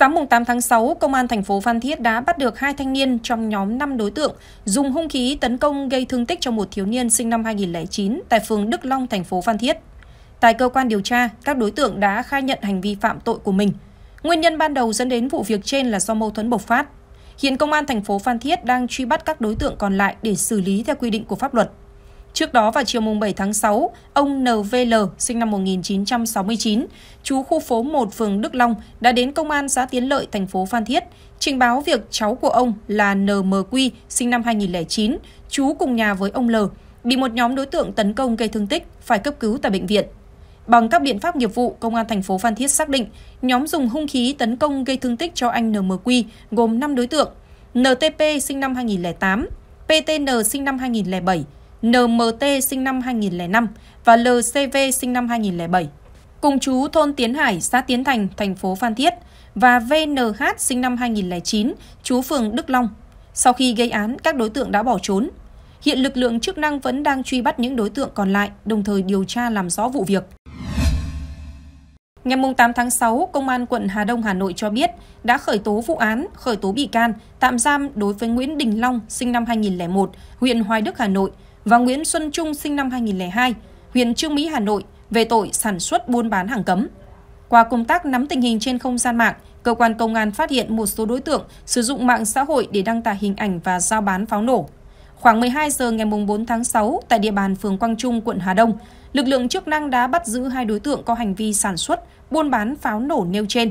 Sáng 8 tháng 6, Công an thành phố Phan Thiết đã bắt được hai thanh niên trong nhóm 5 đối tượng dùng hung khí tấn công gây thương tích cho một thiếu niên sinh năm 2009 tại phường Đức Long, thành phố Phan Thiết. Tại cơ quan điều tra, các đối tượng đã khai nhận hành vi phạm tội của mình. Nguyên nhân ban đầu dẫn đến vụ việc trên là do mâu thuẫn bộc phát. Hiện Công an thành phố Phan Thiết đang truy bắt các đối tượng còn lại để xử lý theo quy định của pháp luật. Trước đó vào chiều mùng 7 tháng 6, ông NVL, sinh năm 1969, chú khu phố 1 phường Đức Long đã đến công an xã Tiến Lợi, thành phố Phan Thiết, trình báo việc cháu của ông là NMQ, sinh năm 2009, chú cùng nhà với ông L, bị một nhóm đối tượng tấn công gây thương tích, phải cấp cứu tại bệnh viện. Bằng các biện pháp nghiệp vụ, Công an thành phố Phan Thiết xác định nhóm dùng hung khí tấn công gây thương tích cho anh NMQ gồm 5 đối tượng, NTP sinh năm 2008, PTN sinh năm 2007, NMT sinh năm 2005 và LCV sinh năm 2007, cùng chú thôn Tiến Hải, xã Tiến Thành, thành phố Phan Thiết và VNH sinh năm 2009, chú phường Đức Long. Sau khi gây án, các đối tượng đã bỏ trốn. Hiện lực lượng chức năng vẫn đang truy bắt những đối tượng còn lại, đồng thời điều tra làm rõ vụ việc. Ngày 8 tháng 6, Công an quận Hà Đông, Hà Nội cho biết đã khởi tố vụ án, khởi tố bị can, tạm giam đối với Nguyễn Đình Long, sinh năm 2001, huyện Hoài Đức, Hà Nội, và Nguyễn Xuân Trung sinh năm 2002, huyện Trương Mỹ, Hà Nội về tội sản xuất buôn bán hàng cấm. Qua công tác nắm tình hình trên không gian mạng, cơ quan công an phát hiện một số đối tượng sử dụng mạng xã hội để đăng tải hình ảnh và giao bán pháo nổ. Khoảng 12 giờ ngày 4 tháng 6, tại địa bàn phường Quang Trung, quận Hà Đông, lực lượng chức năng đã bắt giữ hai đối tượng có hành vi sản xuất, buôn bán pháo nổ nêu trên.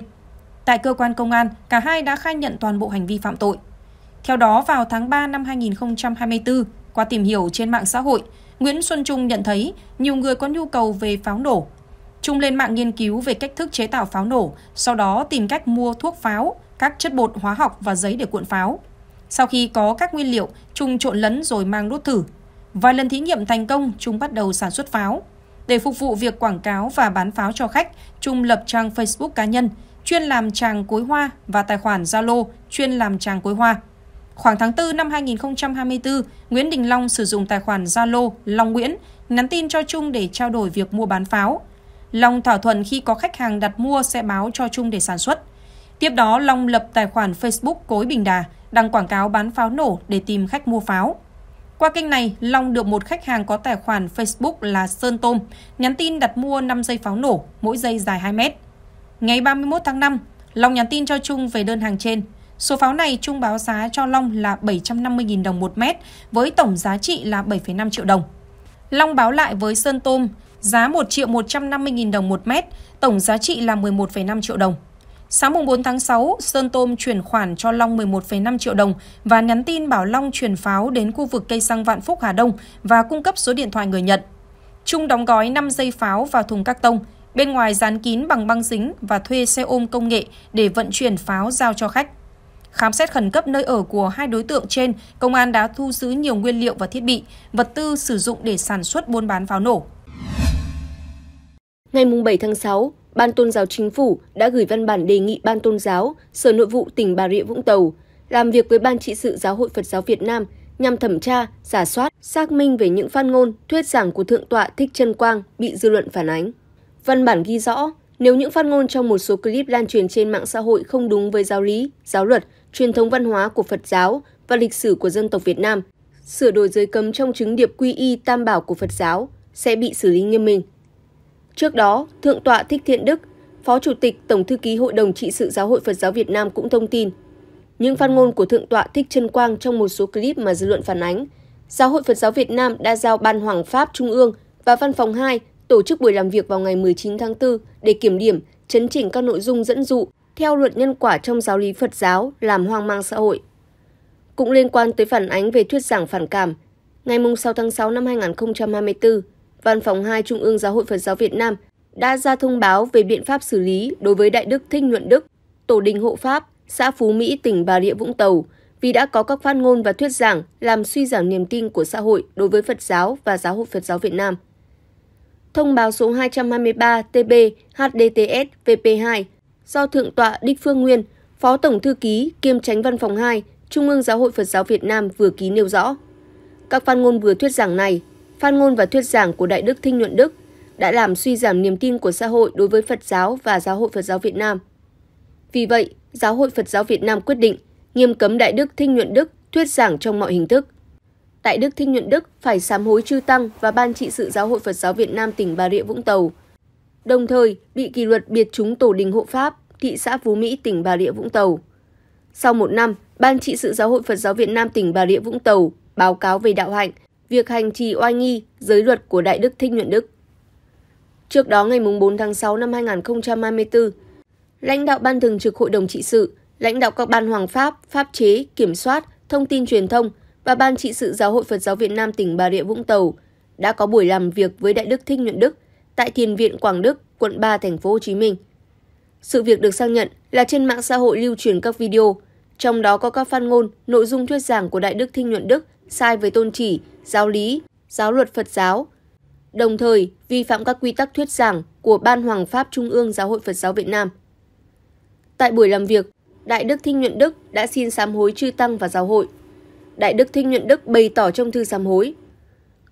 Tại cơ quan công an, cả hai đã khai nhận toàn bộ hành vi phạm tội. Theo đó, vào tháng 3 năm 2024, qua tìm hiểu trên mạng xã hội, Nguyễn Xuân Trung nhận thấy nhiều người có nhu cầu về pháo nổ. Trung lên mạng nghiên cứu về cách thức chế tạo pháo nổ, sau đó tìm cách mua thuốc pháo, các chất bột hóa học và giấy để cuộn pháo. Sau khi có các nguyên liệu, Trung trộn lẫn rồi mang đốt thử. Vài lần thí nghiệm thành công, Trung bắt đầu sản xuất pháo. Để phục vụ việc quảng cáo và bán pháo cho khách, Trung lập trang Facebook cá nhân, chuyên làm tràng cối hoa và tài khoản Zalo chuyên làm tràng cối hoa. Khoảng tháng 4 năm 2024, Nguyễn Đình Long sử dụng tài khoản Zalo Long Nguyễn nhắn tin cho Trung để trao đổi việc mua bán pháo. Long thỏa thuận khi có khách hàng đặt mua sẽ báo cho Trung để sản xuất. Tiếp đó, Long lập tài khoản Facebook Cối Bình Đà, đăng quảng cáo bán pháo nổ để tìm khách mua pháo. Qua kênh này, Long được một khách hàng có tài khoản Facebook là Sơn Tôm nhắn tin đặt mua 5 dây pháo nổ, mỗi dây dài 2 mét. Ngày 31 tháng 5, Long nhắn tin cho Trung về đơn hàng trên Số pháo này Trung báo giá cho Long là 750.000 đồng một mét với tổng giá trị là 7,5 triệu đồng. Long báo lại với Sơn Tôm giá 1 triệu 150.000 đồng một mét, tổng giá trị là 11,5 triệu đồng. Sáng mùng 4 tháng 6, Sơn Tôm chuyển khoản cho Long 11,5 triệu đồng và nhắn tin bảo Long chuyển pháo đến khu vực cây xăng Vạn Phúc Hà Đông và cung cấp số điện thoại người nhận. Trung đóng gói 5 dây pháo vào thùng các tông, bên ngoài dán kín bằng băng dính và thuê xe ôm công nghệ để vận chuyển pháo giao cho khách. Khám xét khẩn cấp nơi ở của hai đối tượng trên, công an đã thu giữ nhiều nguyên liệu và thiết bị, vật tư sử dụng để sản xuất buôn bán pháo nổ. Ngày 7 tháng 6, Ban Tôn giáo Chính phủ đã gửi văn bản đề nghị Ban Tôn giáo, Sở Nội vụ tỉnh Bà Rịa Vũng Tàu làm việc với Ban trị sự Giáo hội Phật giáo Việt Nam nhằm thẩm tra, giả soát, xác minh về những phát ngôn, thuyết giảng của Thượng tọa Thích Trân Quang bị dư luận phản ánh. Văn bản ghi rõ, nếu những phát ngôn trong một số clip lan truyền trên mạng xã hội không đúng với giáo lý, giáo luật truyền thống văn hóa của Phật giáo và lịch sử của dân tộc Việt Nam, sửa đổi giới cấm trong chứng điệp quy y tam bảo của Phật giáo sẽ bị xử lý nghiêm minh. Trước đó, Thượng tọa Thích Thiện Đức, Phó Chủ tịch Tổng Thư ký Hội đồng Trị sự Giáo hội Phật giáo Việt Nam cũng thông tin, những phát ngôn của Thượng tọa Thích Trân Quang trong một số clip mà dư luận phản ánh, Giáo hội Phật giáo Việt Nam đã giao Ban Hoàng Pháp Trung ương và Văn phòng 2 tổ chức buổi làm việc vào ngày 19 tháng 4 để kiểm điểm, chấn chỉnh các nội dung dẫn dụ, theo luật nhân quả trong giáo lý Phật giáo làm hoang mang xã hội. Cũng liên quan tới phản ánh về thuyết giảng phản cảm, ngày 6 tháng 6 năm 2024, Văn phòng 2 Trung ương Giáo hội Phật giáo Việt Nam đã ra thông báo về biện pháp xử lý đối với Đại Đức Thích Nhuận Đức, Tổ đình Hộ Pháp, xã Phú Mỹ, tỉnh Bà Rịa Vũng Tàu, vì đã có các phát ngôn và thuyết giảng làm suy giảm niềm tin của xã hội đối với Phật giáo và Giáo hội Phật giáo Việt Nam. Thông báo số 223 TB HDTS VP2 do Thượng tọa Đích Phương Nguyên, Phó Tổng Thư ký kiêm tránh văn phòng 2, Trung ương Giáo hội Phật giáo Việt Nam vừa ký nêu rõ. Các phát ngôn vừa thuyết giảng này, phát ngôn và thuyết giảng của Đại đức Thinh Nhuận Đức đã làm suy giảm niềm tin của xã hội đối với Phật giáo và Giáo hội Phật giáo Việt Nam. Vì vậy, Giáo hội Phật giáo Việt Nam quyết định nghiêm cấm Đại đức Thinh Nhuận Đức thuyết giảng trong mọi hình thức. Đại đức Thinh Nhuận Đức phải sám hối chư tăng và ban trị sự Giáo hội Phật giáo Việt Nam tỉnh Bà Rịa Vũng Tàu – đồng thời bị kỷ luật biệt chúng tổ đình hộ pháp, thị xã Phú Mỹ, tỉnh Bà Rịa Vũng Tàu. Sau một năm, Ban trị sự Giáo hội Phật giáo Việt Nam tỉnh Bà Rịa Vũng Tàu báo cáo về đạo hạnh, việc hành trì oai nghi, giới luật của Đại Đức Thích Nhuận Đức. Trước đó ngày 4 tháng 6 năm 2024, lãnh đạo Ban Thường trực Hội đồng Trị sự, lãnh đạo các ban hoàng pháp, pháp chế, kiểm soát, thông tin truyền thông và Ban Trị sự Giáo hội Phật giáo Việt Nam tỉnh Bà Rịa Vũng Tàu đã có buổi làm việc với Đại Đức Thích Nhuận Đức tại Thiền viện Quảng Đức, quận 3 thành phố Hồ Chí Minh. Sự việc được xác nhận là trên mạng xã hội lưu truyền các video, trong đó có các phát ngôn, nội dung thuyết giảng của Đại đức thinh Nhuận Đức sai với tôn chỉ, giáo lý, giáo luật Phật giáo, đồng thời vi phạm các quy tắc thuyết giảng của Ban Hoàng Pháp Trung ương Giáo hội Phật giáo Việt Nam. Tại buổi làm việc, Đại đức thinh Nhuận Đức đã xin sám hối chư Tăng và giáo hội. Đại đức thinh Nhuận Đức bày tỏ trong thư sám hối.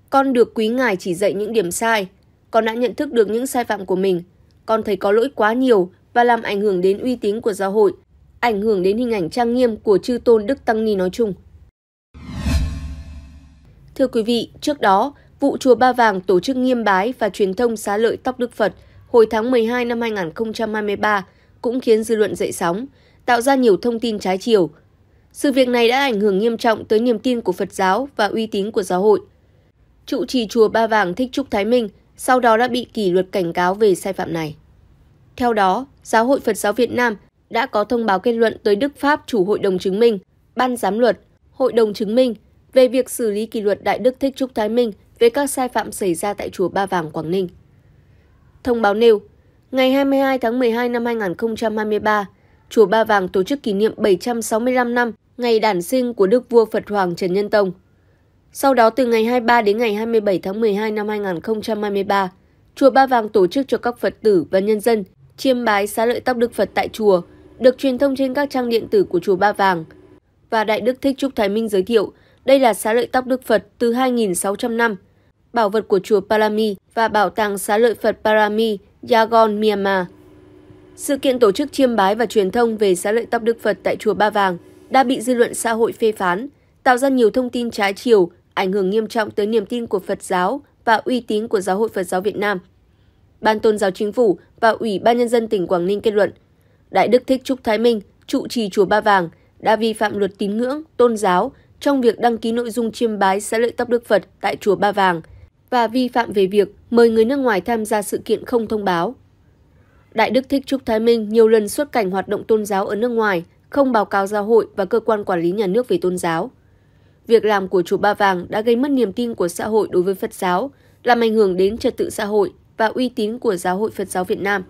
Con được quý ngài chỉ dạy những điểm sai, con đã nhận thức được những sai phạm của mình. Con thấy có lỗi quá nhiều và làm ảnh hưởng đến uy tín của giáo hội, ảnh hưởng đến hình ảnh trang nghiêm của chư tôn Đức Tăng Ni nói chung. Thưa quý vị, trước đó, vụ chùa Ba Vàng tổ chức nghiêm bái và truyền thông xá lợi tóc Đức Phật hồi tháng 12 năm 2023 cũng khiến dư luận dậy sóng, tạo ra nhiều thông tin trái chiều. Sự việc này đã ảnh hưởng nghiêm trọng tới niềm tin của Phật giáo và uy tín của giáo hội. Trụ trì chùa Ba Vàng Thích Trúc Thái Minh sau đó đã bị kỷ luật cảnh cáo về sai phạm này. Theo đó, Giáo hội Phật giáo Việt Nam đã có thông báo kết luận tới Đức Pháp chủ Hội đồng chứng minh, Ban giám luật, Hội đồng chứng minh về việc xử lý kỷ luật Đại Đức Thích Trúc Thái Minh về các sai phạm xảy ra tại chùa Ba Vàng Quảng Ninh. Thông báo nêu, ngày 22 tháng 12 năm 2023, chùa Ba Vàng tổ chức kỷ niệm 765 năm ngày đản sinh của Đức vua Phật Hoàng Trần Nhân Tông – sau đó từ ngày 23 đến ngày 27 tháng 12 năm 2023, Chùa Ba Vàng tổ chức cho các Phật tử và nhân dân chiêm bái xá lợi tóc Đức Phật tại chùa, được truyền thông trên các trang điện tử của Chùa Ba Vàng. Và Đại Đức Thích Trúc Thái Minh giới thiệu, đây là xá lợi tóc Đức Phật từ 2.600 năm, bảo vật của Chùa Parami và Bảo tàng xá lợi Phật Parami, Yangon, Myanmar. Sự kiện tổ chức chiêm bái và truyền thông về xá lợi tóc Đức Phật tại Chùa Ba Vàng đã bị dư luận xã hội phê phán, tạo ra nhiều thông tin trái chiều ảnh hưởng nghiêm trọng tới niềm tin của Phật giáo và uy tín của Giáo hội Phật giáo Việt Nam. Ban Tôn giáo Chính phủ và Ủy ban nhân dân tỉnh Quảng Ninh kết luận, Đại Đức Thích Trúc Thái Minh, trụ trì chùa Ba Vàng đã vi phạm luật tín ngưỡng, tôn giáo trong việc đăng ký nội dung chiêm bái xá lợi tóc Đức Phật tại chùa Ba Vàng và vi phạm về việc mời người nước ngoài tham gia sự kiện không thông báo. Đại Đức Thích Trúc Thái Minh nhiều lần xuất cảnh hoạt động tôn giáo ở nước ngoài, không báo cáo giáo hội và cơ quan quản lý nhà nước về tôn giáo. Việc làm của chùa Ba Vàng đã gây mất niềm tin của xã hội đối với Phật giáo, làm ảnh hưởng đến trật tự xã hội và uy tín của Giáo hội Phật giáo Việt Nam.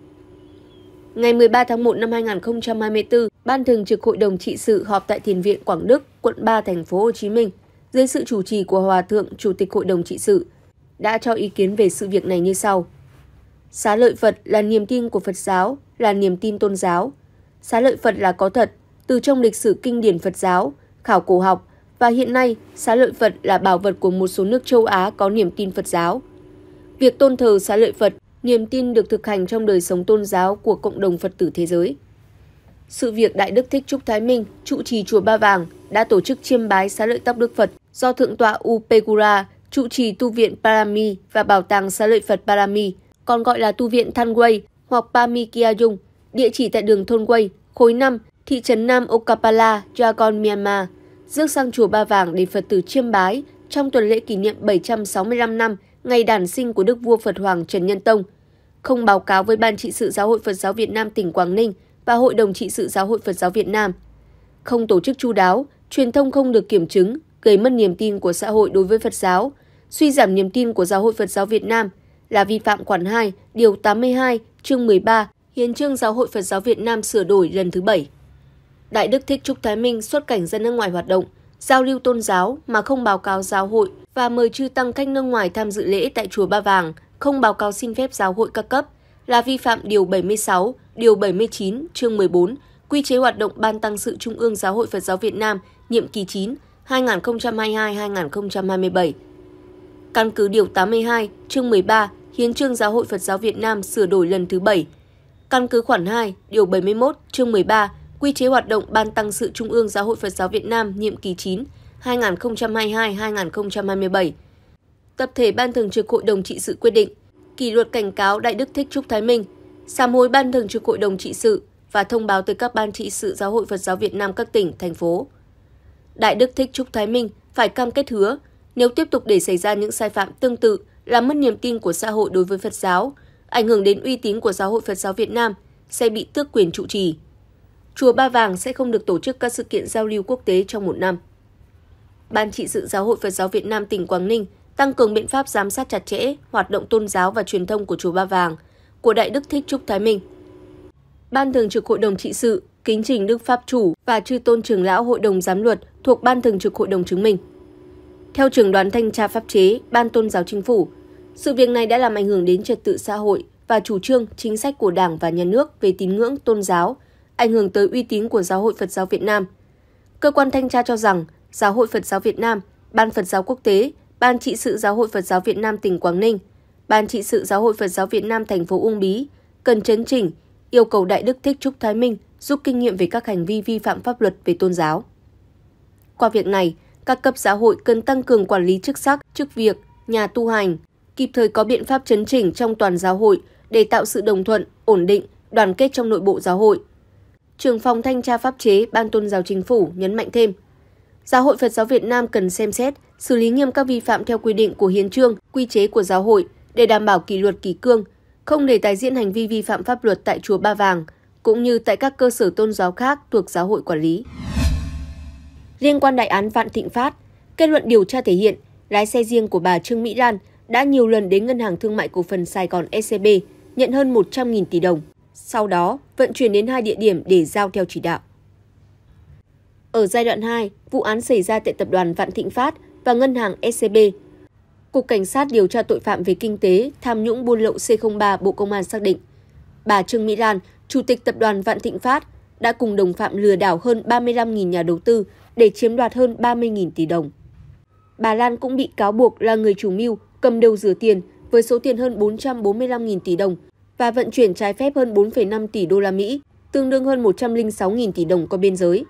Ngày 13 tháng 1 năm 2024, Ban Thường trực Hội đồng trị sự họp tại Thiền viện Quảng Đức, quận 3 thành phố Hồ Chí Minh, dưới sự chủ trì của Hòa thượng Chủ tịch Hội đồng trị sự, đã cho ý kiến về sự việc này như sau. Xá lợi Phật là niềm tin của Phật giáo, là niềm tin tôn giáo. Xá lợi Phật là có thật, từ trong lịch sử kinh điển Phật giáo, khảo cổ học và hiện nay xá lợi Phật là bảo vật của một số nước châu Á có niềm tin Phật giáo. Việc tôn thờ xá lợi Phật, niềm tin được thực hành trong đời sống tôn giáo của cộng đồng Phật tử thế giới. Sự việc Đại Đức Thích Trúc Thái Minh, trụ trì chùa Ba Vàng, đã tổ chức chiêm bái xá lợi tóc Đức Phật do Thượng tọa Upegura, trụ trì tu viện Parami và bảo tàng xá lợi Phật Parami, còn gọi là tu viện Thanway hoặc Pami Kiayung, địa chỉ tại đường Thôn Quay, khối 5, thị trấn Nam Okapala, dragon Myanmar, rước sang chùa Ba Vàng để Phật tử chiêm bái trong tuần lễ kỷ niệm 765 năm ngày đản sinh của Đức vua Phật Hoàng Trần Nhân Tông, không báo cáo với Ban trị sự Giáo hội Phật giáo Việt Nam tỉnh Quảng Ninh và Hội đồng trị sự Giáo hội Phật giáo Việt Nam. Không tổ chức chu đáo, truyền thông không được kiểm chứng, gây mất niềm tin của xã hội đối với Phật giáo, suy giảm niềm tin của Giáo hội Phật giáo Việt Nam là vi phạm khoản 2, điều 82, chương 13, Hiến chương Giáo hội Phật giáo Việt Nam sửa đổi lần thứ 7. Đại Đức Thích Trúc Thái Minh xuất cảnh ra nước ngoài hoạt động, giao lưu tôn giáo mà không báo cáo giáo hội và mời chư tăng khách nước ngoài tham dự lễ tại chùa Ba Vàng, không báo cáo xin phép giáo hội các cấp là vi phạm điều 76, điều 79, chương 14, quy chế hoạt động Ban Tăng sự Trung ương Giáo hội Phật giáo Việt Nam, nhiệm kỳ 9, 2022-2027. Căn cứ điều 82, chương 13, Hiến trương Giáo hội Phật giáo Việt Nam sửa đổi lần thứ 7. Căn cứ khoản 2, điều 71, chương 13 Quy chế hoạt động Ban Tăng sự Trung ương Giáo hội Phật giáo Việt Nam nhiệm kỳ 9 2022-2027. Tập thể Ban Thường trực Hội đồng trị sự quyết định kỷ luật cảnh cáo Đại đức Thích Trúc Thái Minh, sám hối Ban Thường trực Hội đồng trị sự và thông báo tới các ban trị sự Giáo hội Phật giáo Việt Nam các tỉnh, thành phố. Đại đức Thích Trúc Thái Minh phải cam kết hứa nếu tiếp tục để xảy ra những sai phạm tương tự làm mất niềm tin của xã hội đối với Phật giáo, ảnh hưởng đến uy tín của Giáo hội Phật giáo Việt Nam sẽ bị tước quyền trụ trì. Chùa Ba Vàng sẽ không được tổ chức các sự kiện giao lưu quốc tế trong một năm. Ban trị sự Giáo hội Phật giáo Việt Nam tỉnh Quảng Ninh tăng cường biện pháp giám sát chặt chẽ hoạt động tôn giáo và truyền thông của chùa Ba Vàng của Đại Đức Thích Trúc Thái Minh. Ban thường trực Hội đồng trị sự kính trình Đức Pháp Chủ và chư tôn trưởng lão Hội đồng giám luật thuộc Ban thường trực Hội đồng chứng minh. Theo trưởng đoàn thanh tra pháp chế, Ban tôn giáo chính phủ, sự việc này đã làm ảnh hưởng đến trật tự xã hội và chủ trương chính sách của Đảng và Nhà nước về tín ngưỡng tôn giáo ảnh hưởng tới uy tín của Giáo hội Phật giáo Việt Nam. Cơ quan thanh tra cho rằng Giáo hội Phật giáo Việt Nam, Ban Phật giáo Quốc tế, Ban trị sự Giáo hội Phật giáo Việt Nam tỉnh Quảng Ninh, Ban trị sự Giáo hội Phật giáo Việt Nam thành phố Uông Bí cần chấn chỉnh, yêu cầu Đại Đức Thích Trúc Thái Minh rút kinh nghiệm về các hành vi vi phạm pháp luật về tôn giáo. Qua việc này, các cấp giáo hội cần tăng cường quản lý chức sắc, chức việc, nhà tu hành, kịp thời có biện pháp chấn chỉnh trong toàn giáo hội để tạo sự đồng thuận, ổn định, đoàn kết trong nội bộ giáo hội – trưởng phòng thanh tra pháp chế Ban Tôn giáo Chính phủ nhấn mạnh thêm, Giáo hội Phật giáo Việt Nam cần xem xét, xử lý nghiêm các vi phạm theo quy định của hiến trương, quy chế của giáo hội để đảm bảo kỷ luật kỷ cương, không để tái diễn hành vi vi phạm pháp luật tại chùa Ba Vàng cũng như tại các cơ sở tôn giáo khác thuộc giáo hội quản lý. Liên quan đại án Vạn Thịnh Phát, kết luận điều tra thể hiện lái xe riêng của bà Trương Mỹ Lan đã nhiều lần đến Ngân hàng Thương mại Cổ phần Sài Gòn SCB e nhận hơn 100.000 tỷ đồng sau đó vận chuyển đến hai địa điểm để giao theo chỉ đạo. Ở giai đoạn 2, vụ án xảy ra tại tập đoàn Vạn Thịnh Phát và ngân hàng SCB. Cục Cảnh sát điều tra tội phạm về kinh tế, tham nhũng buôn lậu C03 Bộ Công an xác định, bà Trương Mỹ Lan, chủ tịch tập đoàn Vạn Thịnh Phát, đã cùng đồng phạm lừa đảo hơn 35.000 nhà đầu tư để chiếm đoạt hơn 30.000 tỷ đồng. Bà Lan cũng bị cáo buộc là người chủ mưu, cầm đầu rửa tiền với số tiền hơn 445.000 tỷ đồng và vận chuyển trái phép hơn 4,5 tỷ đô la Mỹ, tương đương hơn 106.000 tỷ đồng qua biên giới.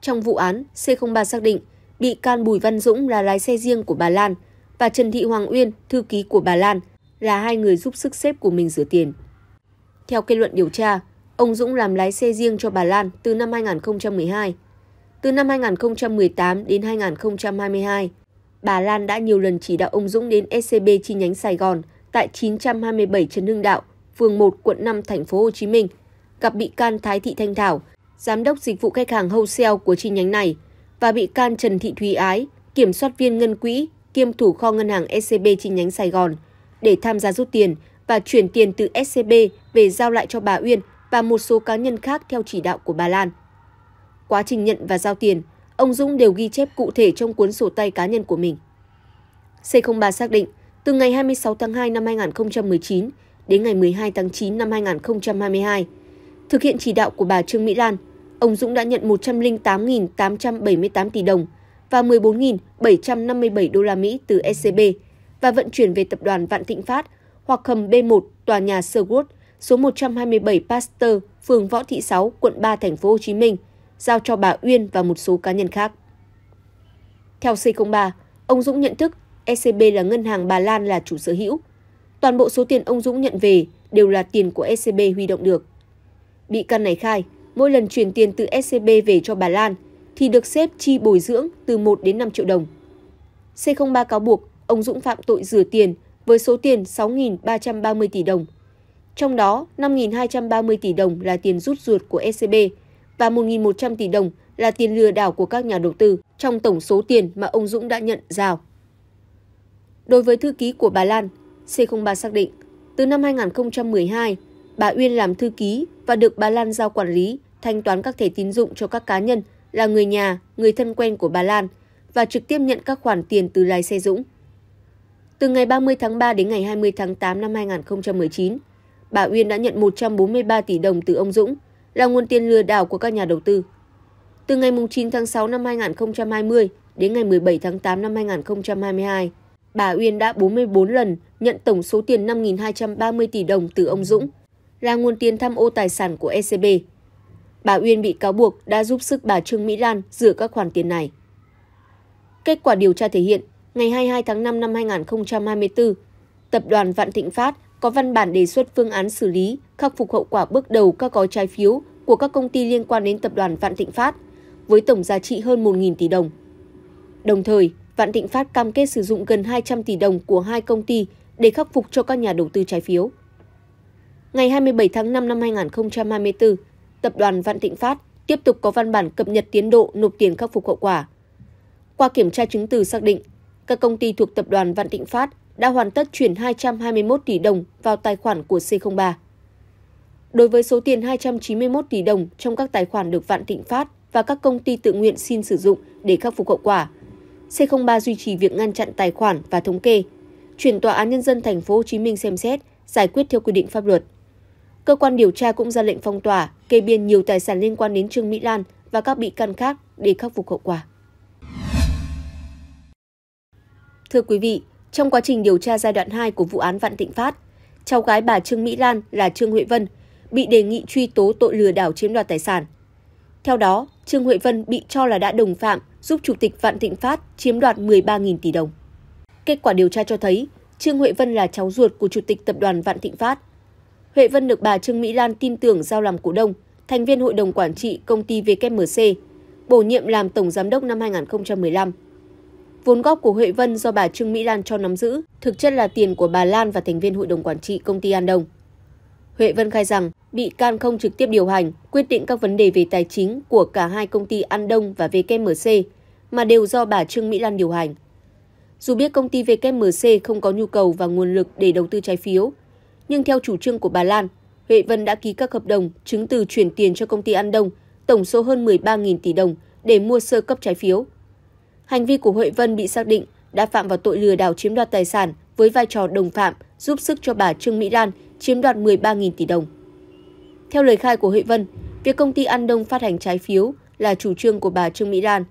Trong vụ án, C03 xác định bị can Bùi Văn Dũng là lái xe riêng của bà Lan và Trần Thị Hoàng Uyên, thư ký của bà Lan, là hai người giúp sức xếp của mình rửa tiền. Theo kết luận điều tra, ông Dũng làm lái xe riêng cho bà Lan từ năm 2012. Từ năm 2018 đến 2022, bà Lan đã nhiều lần chỉ đạo ông Dũng đến SCB chi nhánh Sài Gòn tại 927 Trần Hưng Đạo phường 1, quận 5, thành phố Hồ Chí Minh, gặp bị can Thái Thị Thanh Thảo, giám đốc dịch vụ khách hàng wholesale của chi nhánh này và bị can Trần Thị Thúy Ái, kiểm soát viên ngân quỹ kiêm thủ kho ngân hàng SCB chi nhánh Sài Gòn để tham gia rút tiền và chuyển tiền từ SCB về giao lại cho bà Uyên và một số cá nhân khác theo chỉ đạo của bà Lan. Quá trình nhận và giao tiền, ông Dũng đều ghi chép cụ thể trong cuốn sổ tay cá nhân của mình. C03 xác định, từ ngày 26 tháng 2 năm 2019 đến ngày 12 tháng 9 năm 2022. Thực hiện chỉ đạo của bà Trương Mỹ Lan, ông Dũng đã nhận 108.878 tỷ đồng và 14.757 đô la Mỹ từ SCB và vận chuyển về tập đoàn Vạn Thịnh Phát hoặc hầm B1 tòa nhà Sherwood số 127 Pasteur, phường Võ Thị Sáu, quận 3 thành phố Hồ Chí Minh, giao cho bà Uyên và một số cá nhân khác. Theo C03, ông Dũng nhận thức scb là ngân hàng Bà Lan là chủ sở hữu toàn bộ số tiền ông Dũng nhận về đều là tiền của scb huy động được. Bị can này khai, mỗi lần chuyển tiền từ scb về cho bà Lan thì được xếp chi bồi dưỡng từ 1 đến 5 triệu đồng. C03 cáo buộc ông Dũng phạm tội rửa tiền với số tiền 6.330 tỷ đồng. Trong đó, 5.230 tỷ đồng là tiền rút ruột của ECB và 1.100 tỷ đồng là tiền lừa đảo của các nhà đầu tư trong tổng số tiền mà ông Dũng đã nhận giao. Đối với thư ký của bà Lan, C03 xác định, từ năm 2012, bà Uyên làm thư ký và được bà Lan giao quản lý, thanh toán các thẻ tín dụng cho các cá nhân là người nhà, người thân quen của bà Lan và trực tiếp nhận các khoản tiền từ lái xe Dũng. Từ ngày 30 tháng 3 đến ngày 20 tháng 8 năm 2019, bà Uyên đã nhận 143 tỷ đồng từ ông Dũng, là nguồn tiền lừa đảo của các nhà đầu tư. Từ ngày 9 tháng 6 năm 2020 đến ngày 17 tháng 8 năm 2022, bà Uyên đã 44 lần nhận tổng số tiền 5.230 tỷ đồng từ ông Dũng, là nguồn tiền tham ô tài sản của ECB. Bà Uyên bị cáo buộc đã giúp sức bà Trương Mỹ Lan rửa các khoản tiền này. Kết quả điều tra thể hiện, ngày 22 tháng 5 năm 2024, Tập đoàn Vạn Thịnh Phát có văn bản đề xuất phương án xử lý khắc phục hậu quả bước đầu các gói trái phiếu của các công ty liên quan đến Tập đoàn Vạn Thịnh Phát với tổng giá trị hơn 1.000 tỷ đồng. Đồng thời, Vạn Thịnh Phát cam kết sử dụng gần 200 tỷ đồng của hai công ty để khắc phục cho các nhà đầu tư trái phiếu. Ngày 27 tháng 5 năm 2024, Tập đoàn Vạn Thịnh Phát tiếp tục có văn bản cập nhật tiến độ nộp tiền khắc phục hậu quả. Qua kiểm tra chứng từ xác định, các công ty thuộc Tập đoàn Vạn Thịnh Phát đã hoàn tất chuyển 221 tỷ đồng vào tài khoản của C03. Đối với số tiền 291 tỷ đồng trong các tài khoản được Vạn Thịnh Phát và các công ty tự nguyện xin sử dụng để khắc phục hậu quả, C03 duy trì việc ngăn chặn tài khoản và thống kê, chuyển tòa án nhân dân tp hcm xem xét, giải quyết theo quy định pháp luật. Cơ quan điều tra cũng ra lệnh phong tỏa, kê biên nhiều tài sản liên quan đến Trương Mỹ Lan và các bị can khác để khắc phục hậu quả. Thưa quý vị, trong quá trình điều tra giai đoạn 2 của vụ án Vạn Thịnh Phát, cháu gái bà Trương Mỹ Lan là Trương Huệ Vân bị đề nghị truy tố tội lừa đảo chiếm đoạt tài sản. Theo đó, Trương Huệ Vân bị cho là đã đồng phạm giúp Chủ tịch Vạn Thịnh Phát chiếm đoạt 13.000 tỷ đồng. Kết quả điều tra cho thấy, Trương Huệ Vân là cháu ruột của Chủ tịch Tập đoàn Vạn Thịnh Phát. Huệ Vân được bà Trương Mỹ Lan tin tưởng giao làm cổ đông, thành viên hội đồng quản trị công ty VKMC, bổ nhiệm làm tổng giám đốc năm 2015. Vốn góp của Huệ Vân do bà Trương Mỹ Lan cho nắm giữ, thực chất là tiền của bà Lan và thành viên hội đồng quản trị công ty An Đông. Huệ Vân khai rằng bị can không trực tiếp điều hành, quyết định các vấn đề về tài chính của cả hai công ty An Đông và VKMC, mà đều do bà Trương Mỹ Lan điều hành. Dù biết công ty VKMC không có nhu cầu và nguồn lực để đầu tư trái phiếu, nhưng theo chủ trương của bà Lan, Huệ Vân đã ký các hợp đồng chứng từ chuyển tiền cho công ty An Đông tổng số hơn 13.000 tỷ đồng để mua sơ cấp trái phiếu. Hành vi của Huệ Vân bị xác định đã phạm vào tội lừa đảo chiếm đoạt tài sản với vai trò đồng phạm giúp sức cho bà Trương Mỹ Lan chiếm đoạt 13.000 tỷ đồng. Theo lời khai của Huệ Vân, việc công ty An Đông phát hành trái phiếu là chủ trương của bà Trương Mỹ Lan.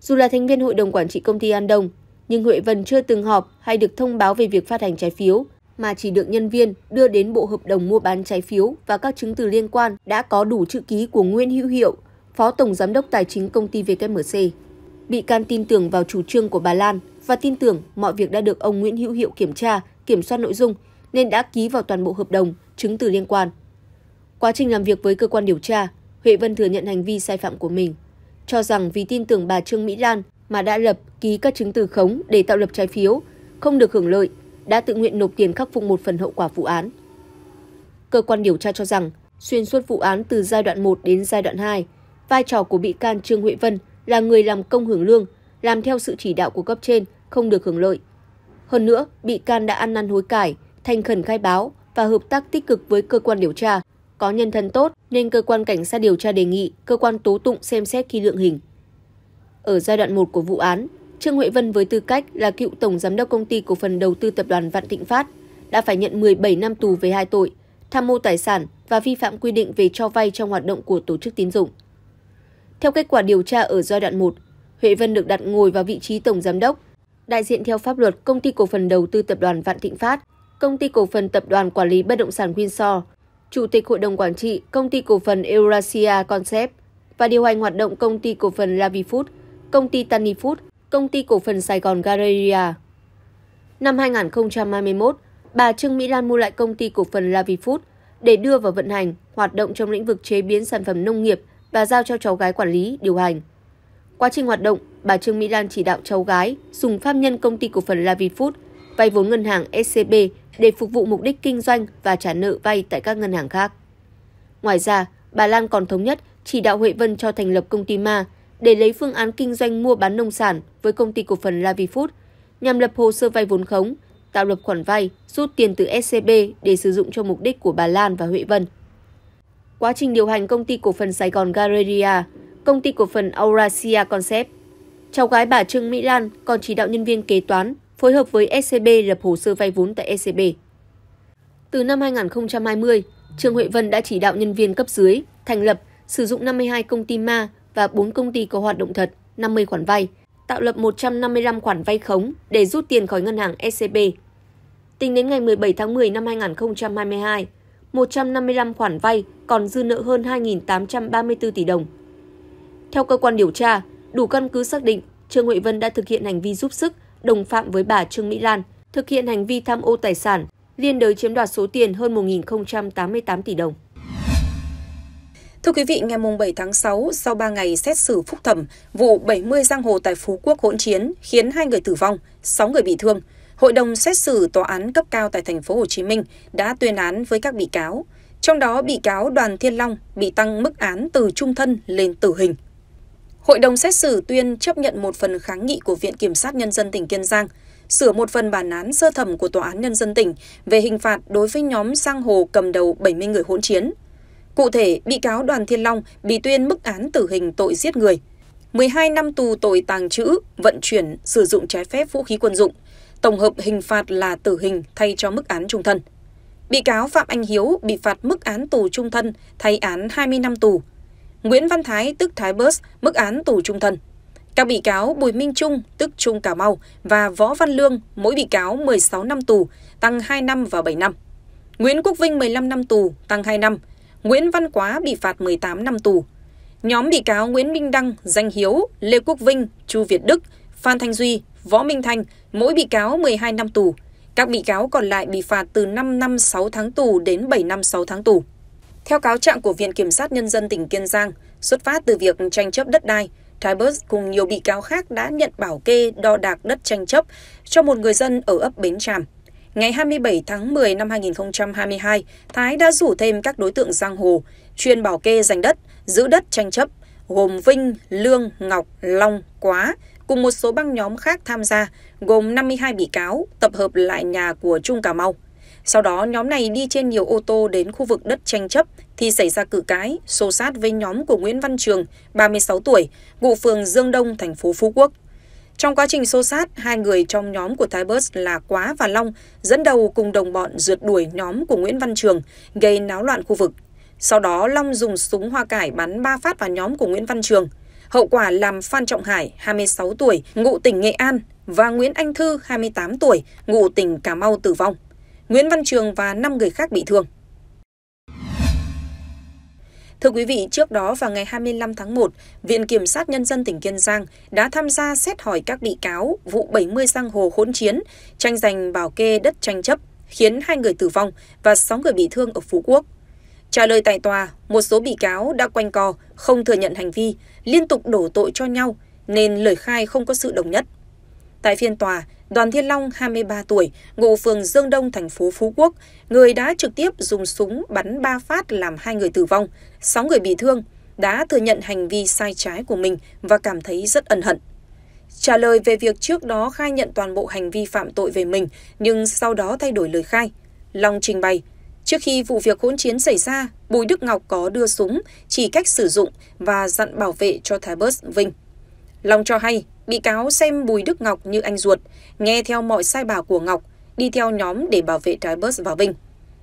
Dù là thành viên hội đồng quản trị công ty An Đông, nhưng Huệ Vân chưa từng họp hay được thông báo về việc phát hành trái phiếu, mà chỉ được nhân viên đưa đến bộ hợp đồng mua bán trái phiếu và các chứng từ liên quan đã có đủ chữ ký của Nguyễn Hữu Hiệu, Phó Tổng Giám đốc Tài chính công ty VKMC. Bị can tin tưởng vào chủ trương của bà Lan và tin tưởng mọi việc đã được ông Nguyễn Hữu Hiệu kiểm tra, kiểm soát nội dung nên đã ký vào toàn bộ hợp đồng, chứng từ liên quan. Quá trình làm việc với cơ quan điều tra, Huệ Vân thừa nhận hành vi sai phạm của mình, cho rằng vì tin tưởng bà Trương Mỹ Lan mà đã lập ký các chứng từ khống để tạo lập trái phiếu, không được hưởng lợi, đã tự nguyện nộp tiền khắc phục một phần hậu quả vụ án. Cơ quan điều tra cho rằng, xuyên suốt vụ án từ giai đoạn 1 đến giai đoạn 2, vai trò của bị can Trương Huệ Vân là người làm công hưởng lương, làm theo sự chỉ đạo của cấp trên, không được hưởng lợi. Hơn nữa, bị can đã ăn năn hối cải, thành khẩn khai báo và hợp tác tích cực với cơ quan điều tra, có nhân thân tốt nên cơ quan cảnh sát điều tra đề nghị cơ quan tố tụng xem xét khi lượng hình. Ở giai đoạn 1 của vụ án, Trương Huệ Vân với tư cách là cựu tổng giám đốc công ty cổ phần đầu tư tập đoàn Vạn Thịnh Phát đã phải nhận 17 năm tù về hai tội tham mô tài sản và vi phạm quy định về cho vay trong hoạt động của tổ chức tín dụng. Theo kết quả điều tra ở giai đoạn 1, Huệ Vân được đặt ngồi vào vị trí tổng giám đốc, đại diện theo pháp luật công ty cổ phần đầu tư tập đoàn Vạn Thịnh Phát, công ty cổ phần tập đoàn quản lý bất động sản winsor. Chủ tịch Hội đồng Quản trị Công ty Cổ phần Eurasia Concept và điều hành hoạt động Công ty Cổ phần Lavifood, Công ty Tanny Food, Công ty Cổ phần Sài Gòn Galleria. Năm 2021, bà Trương Mỹ Lan mua lại Công ty Cổ phần Lavifood để đưa vào vận hành hoạt động trong lĩnh vực chế biến sản phẩm nông nghiệp và giao cho cháu gái quản lý, điều hành. Quá trình hoạt động, bà Trương Mỹ Lan chỉ đạo cháu gái dùng pháp nhân công ty cổ phần Lavifood vay vốn ngân hàng SCB để phục vụ mục đích kinh doanh và trả nợ vay tại các ngân hàng khác. Ngoài ra, bà Lan còn thống nhất chỉ đạo Huệ Vân cho thành lập công ty ma để lấy phương án kinh doanh mua bán nông sản với công ty cổ phần Lavifood nhằm lập hồ sơ vay vốn khống, tạo lập khoản vay, rút tiền từ SCB để sử dụng cho mục đích của bà Lan và Huệ Vân. Quá trình điều hành công ty cổ phần Sài Gòn Galleria, công ty cổ phần Eurasia Concept, cháu gái bà Trương Mỹ Lan còn chỉ đạo nhân viên kế toán phối hợp với SCB lập hồ sơ vay vốn tại SCB. Từ năm 2020, Trương Huệ Vân đã chỉ đạo nhân viên cấp dưới thành lập, sử dụng 52 công ty ma và 4 công ty có hoạt động thật, 50 khoản vay, tạo lập 155 khoản vay khống để rút tiền khỏi ngân hàng SCB. Tính đến ngày 17 tháng 10 năm 2022, 155 khoản vay còn dư nợ hơn 2.834 tỷ đồng. Theo cơ quan điều tra, đủ căn cứ xác định Trương Huệ Vân đã thực hiện hành vi giúp sức đồng phạm với bà Trương Mỹ Lan thực hiện hành vi tham ô tài sản, liên đới chiếm đoạt số tiền hơn 1.088 tỷ đồng. Thưa quý vị, ngày 7 tháng 6, sau 3 ngày xét xử phúc thẩm, vụ 70 giang hồ tại Phú Quốc hỗn chiến khiến hai người tử vong, 6 người bị thương, Hội đồng xét xử tòa án cấp cao tại thành phố Hồ Chí Minh đã tuyên án với các bị cáo. Trong đó, bị cáo Đoàn Thiên Long bị tăng mức án từ trung thân lên tử hình hội đồng xét xử tuyên chấp nhận một phần kháng nghị của viện kiểm sát nhân dân tỉnh kiên giang sửa một phần bản án sơ thẩm của tòa án nhân dân tỉnh về hình phạt đối với nhóm sang hồ cầm đầu 70 người hỗn chiến. Cụ thể, bị cáo Đoàn Thiên Long bị tuyên mức án tử hình tội giết người, 12 năm tù tội tàng trữ, vận chuyển, sử dụng trái phép vũ khí quân dụng. Tổng hợp hình phạt là tử hình thay cho mức án trung thân. Bị cáo Phạm Anh Hiếu bị phạt mức án tù trung thân thay án 20 năm tù, Nguyễn Văn Thái tức Thái Bớt, mức án tù trung thân. Các bị cáo Bùi Minh Trung tức Trung Cà Mau và Võ Văn Lương, mỗi bị cáo 16 năm tù, tăng 2 năm và 7 năm. Nguyễn Quốc Vinh 15 năm tù, tăng 2 năm. Nguyễn Văn Quá bị phạt 18 năm tù. Nhóm bị cáo Nguyễn Minh Đăng, Danh Hiếu, Lê Quốc Vinh, Chu Việt Đức, Phan Thanh Duy, Võ Minh Thanh, mỗi bị cáo 12 năm tù. Các bị cáo còn lại bị phạt từ 5 năm 6 tháng tù đến 7 năm 6 tháng tù. Theo cáo trạng của Viện Kiểm sát Nhân dân tỉnh Kiên Giang, xuất phát từ việc tranh chấp đất đai, Thái Bớt cùng nhiều bị cáo khác đã nhận bảo kê đo đạc đất tranh chấp cho một người dân ở ấp Bến Tràm. Ngày 27 tháng 10 năm 2022, Thái đã rủ thêm các đối tượng giang hồ, chuyên bảo kê giành đất, giữ đất tranh chấp, gồm Vinh, Lương, Ngọc, Long, Quá, cùng một số băng nhóm khác tham gia, gồm 52 bị cáo, tập hợp lại nhà của Trung Cà Mau. Sau đó nhóm này đi trên nhiều ô tô đến khu vực đất tranh chấp thì xảy ra cự cái xô sát với nhóm của Nguyễn Văn Trường, 36 tuổi, ngụ phường Dương Đông, thành phố Phú Quốc. Trong quá trình xô sát, hai người trong nhóm của Thái Bus là Quá và Long dẫn đầu cùng đồng bọn rượt đuổi nhóm của Nguyễn Văn Trường, gây náo loạn khu vực. Sau đó Long dùng súng hoa cải bắn 3 phát vào nhóm của Nguyễn Văn Trường. Hậu quả làm Phan Trọng Hải, 26 tuổi, ngụ tỉnh Nghệ An và Nguyễn Anh Thư, 28 tuổi, ngụ tỉnh Cà Mau tử vong. Nguyễn Văn Trường và 5 người khác bị thương. Thưa quý vị, trước đó vào ngày 25 tháng 1, Viện Kiểm sát Nhân dân tỉnh Kiên Giang đã tham gia xét hỏi các bị cáo vụ 70 giang hồ hỗn chiến, tranh giành bảo kê đất tranh chấp, khiến hai người tử vong và 6 người bị thương ở Phú Quốc. Trả lời tại tòa, một số bị cáo đã quanh co, không thừa nhận hành vi, liên tục đổ tội cho nhau, nên lời khai không có sự đồng nhất. Tại phiên tòa, Đoàn Thiên Long 23 tuổi, ngụ phường Dương Đông thành phố Phú Quốc, người đã trực tiếp dùng súng bắn ba phát làm hai người tử vong, sáu người bị thương, đã thừa nhận hành vi sai trái của mình và cảm thấy rất ân hận. Trả lời về việc trước đó khai nhận toàn bộ hành vi phạm tội về mình, nhưng sau đó thay đổi lời khai. Long trình bày, trước khi vụ việc hỗn chiến xảy ra, Bùi Đức Ngọc có đưa súng, chỉ cách sử dụng và dặn bảo vệ cho Thái Bớt Vinh. Long cho hay, Bị cáo xem Bùi Đức Ngọc như anh ruột, nghe theo mọi sai bảo của Ngọc, đi theo nhóm để bảo vệ Thái Bớt và Vinh.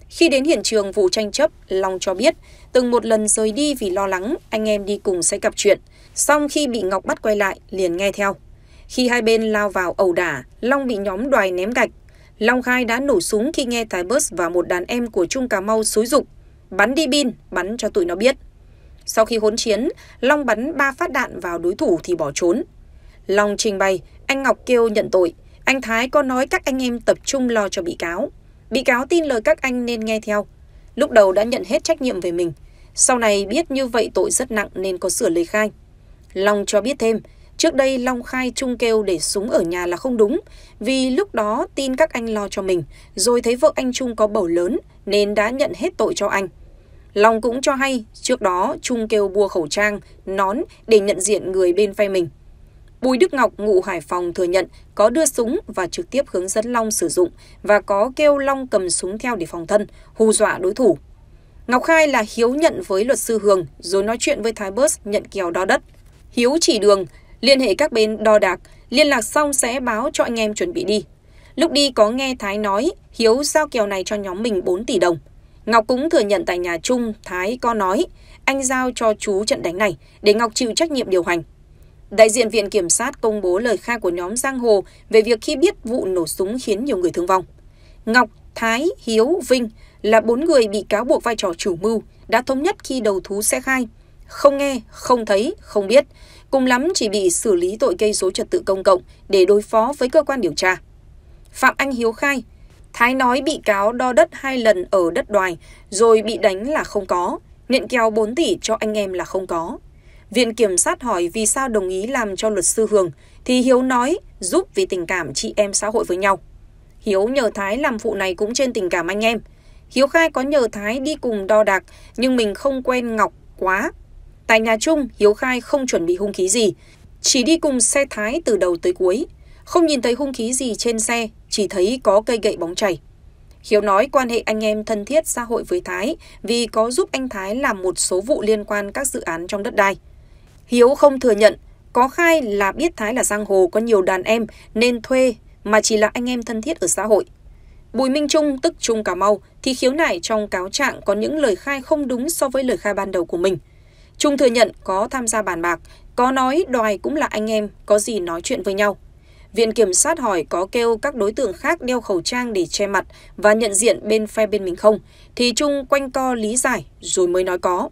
Khi đến hiện trường vụ tranh chấp, Long cho biết từng một lần rời đi vì lo lắng anh em đi cùng sẽ gặp chuyện. Xong khi bị Ngọc bắt quay lại, liền nghe theo. Khi hai bên lao vào ẩu đả, Long bị nhóm đoài ném gạch. Long khai đã nổ súng khi nghe Thái Bớt và một đàn em của Trung Cà Mau xúi dục. Bắn đi bin, bắn cho tụi nó biết. Sau khi hỗn chiến, Long bắn ba phát đạn vào đối thủ thì bỏ trốn. Long trình bày, anh Ngọc kêu nhận tội, anh Thái có nói các anh em tập trung lo cho bị cáo. Bị cáo tin lời các anh nên nghe theo. Lúc đầu đã nhận hết trách nhiệm về mình, sau này biết như vậy tội rất nặng nên có sửa lời khai. Long cho biết thêm, trước đây Long khai Trung kêu để súng ở nhà là không đúng, vì lúc đó tin các anh lo cho mình, rồi thấy vợ anh Trung có bầu lớn nên đã nhận hết tội cho anh. Long cũng cho hay, trước đó Trung kêu bua khẩu trang, nón để nhận diện người bên phe mình. Bùi Đức Ngọc ngụ Hải Phòng thừa nhận có đưa súng và trực tiếp hướng dẫn Long sử dụng và có kêu Long cầm súng theo để phòng thân, hù dọa đối thủ. Ngọc khai là Hiếu nhận với luật sư Hường rồi nói chuyện với Thái Bớt nhận kèo đo đất. Hiếu chỉ đường, liên hệ các bên đo đạc, liên lạc xong sẽ báo cho anh em chuẩn bị đi. Lúc đi có nghe Thái nói Hiếu giao kèo này cho nhóm mình 4 tỷ đồng. Ngọc cũng thừa nhận tại nhà chung Thái có nói anh giao cho chú trận đánh này để Ngọc chịu trách nhiệm điều hành. Đại diện Viện Kiểm sát công bố lời khai của nhóm giang hồ về việc khi biết vụ nổ súng khiến nhiều người thương vong. Ngọc, Thái, Hiếu, Vinh là bốn người bị cáo buộc vai trò chủ mưu, đã thống nhất khi đầu thú sẽ khai. Không nghe, không thấy, không biết. Cùng lắm chỉ bị xử lý tội gây số trật tự công cộng để đối phó với cơ quan điều tra. Phạm Anh Hiếu khai, Thái nói bị cáo đo đất hai lần ở đất đoài rồi bị đánh là không có, nhận kèo 4 tỷ cho anh em là không có, viện kiểm sát hỏi vì sao đồng ý làm cho luật sư Hường thì Hiếu nói giúp vì tình cảm chị em xã hội với nhau. Hiếu nhờ Thái làm vụ này cũng trên tình cảm anh em. Hiếu khai có nhờ Thái đi cùng đo đạc nhưng mình không quen Ngọc quá. Tại nhà chung Hiếu khai không chuẩn bị hung khí gì, chỉ đi cùng xe Thái từ đầu tới cuối. Không nhìn thấy hung khí gì trên xe, chỉ thấy có cây gậy bóng chảy. Hiếu nói quan hệ anh em thân thiết xã hội với Thái vì có giúp anh Thái làm một số vụ liên quan các dự án trong đất đai. Hiếu không thừa nhận, có khai là biết Thái là giang hồ có nhiều đàn em nên thuê mà chỉ là anh em thân thiết ở xã hội. Bùi Minh Trung tức Trung Cà Mau thì khiếu nại trong cáo trạng có những lời khai không đúng so với lời khai ban đầu của mình. Trung thừa nhận có tham gia bàn bạc, có nói đoài cũng là anh em, có gì nói chuyện với nhau. Viện Kiểm sát hỏi có kêu các đối tượng khác đeo khẩu trang để che mặt và nhận diện bên phe bên mình không, thì Trung quanh co lý giải rồi mới nói có.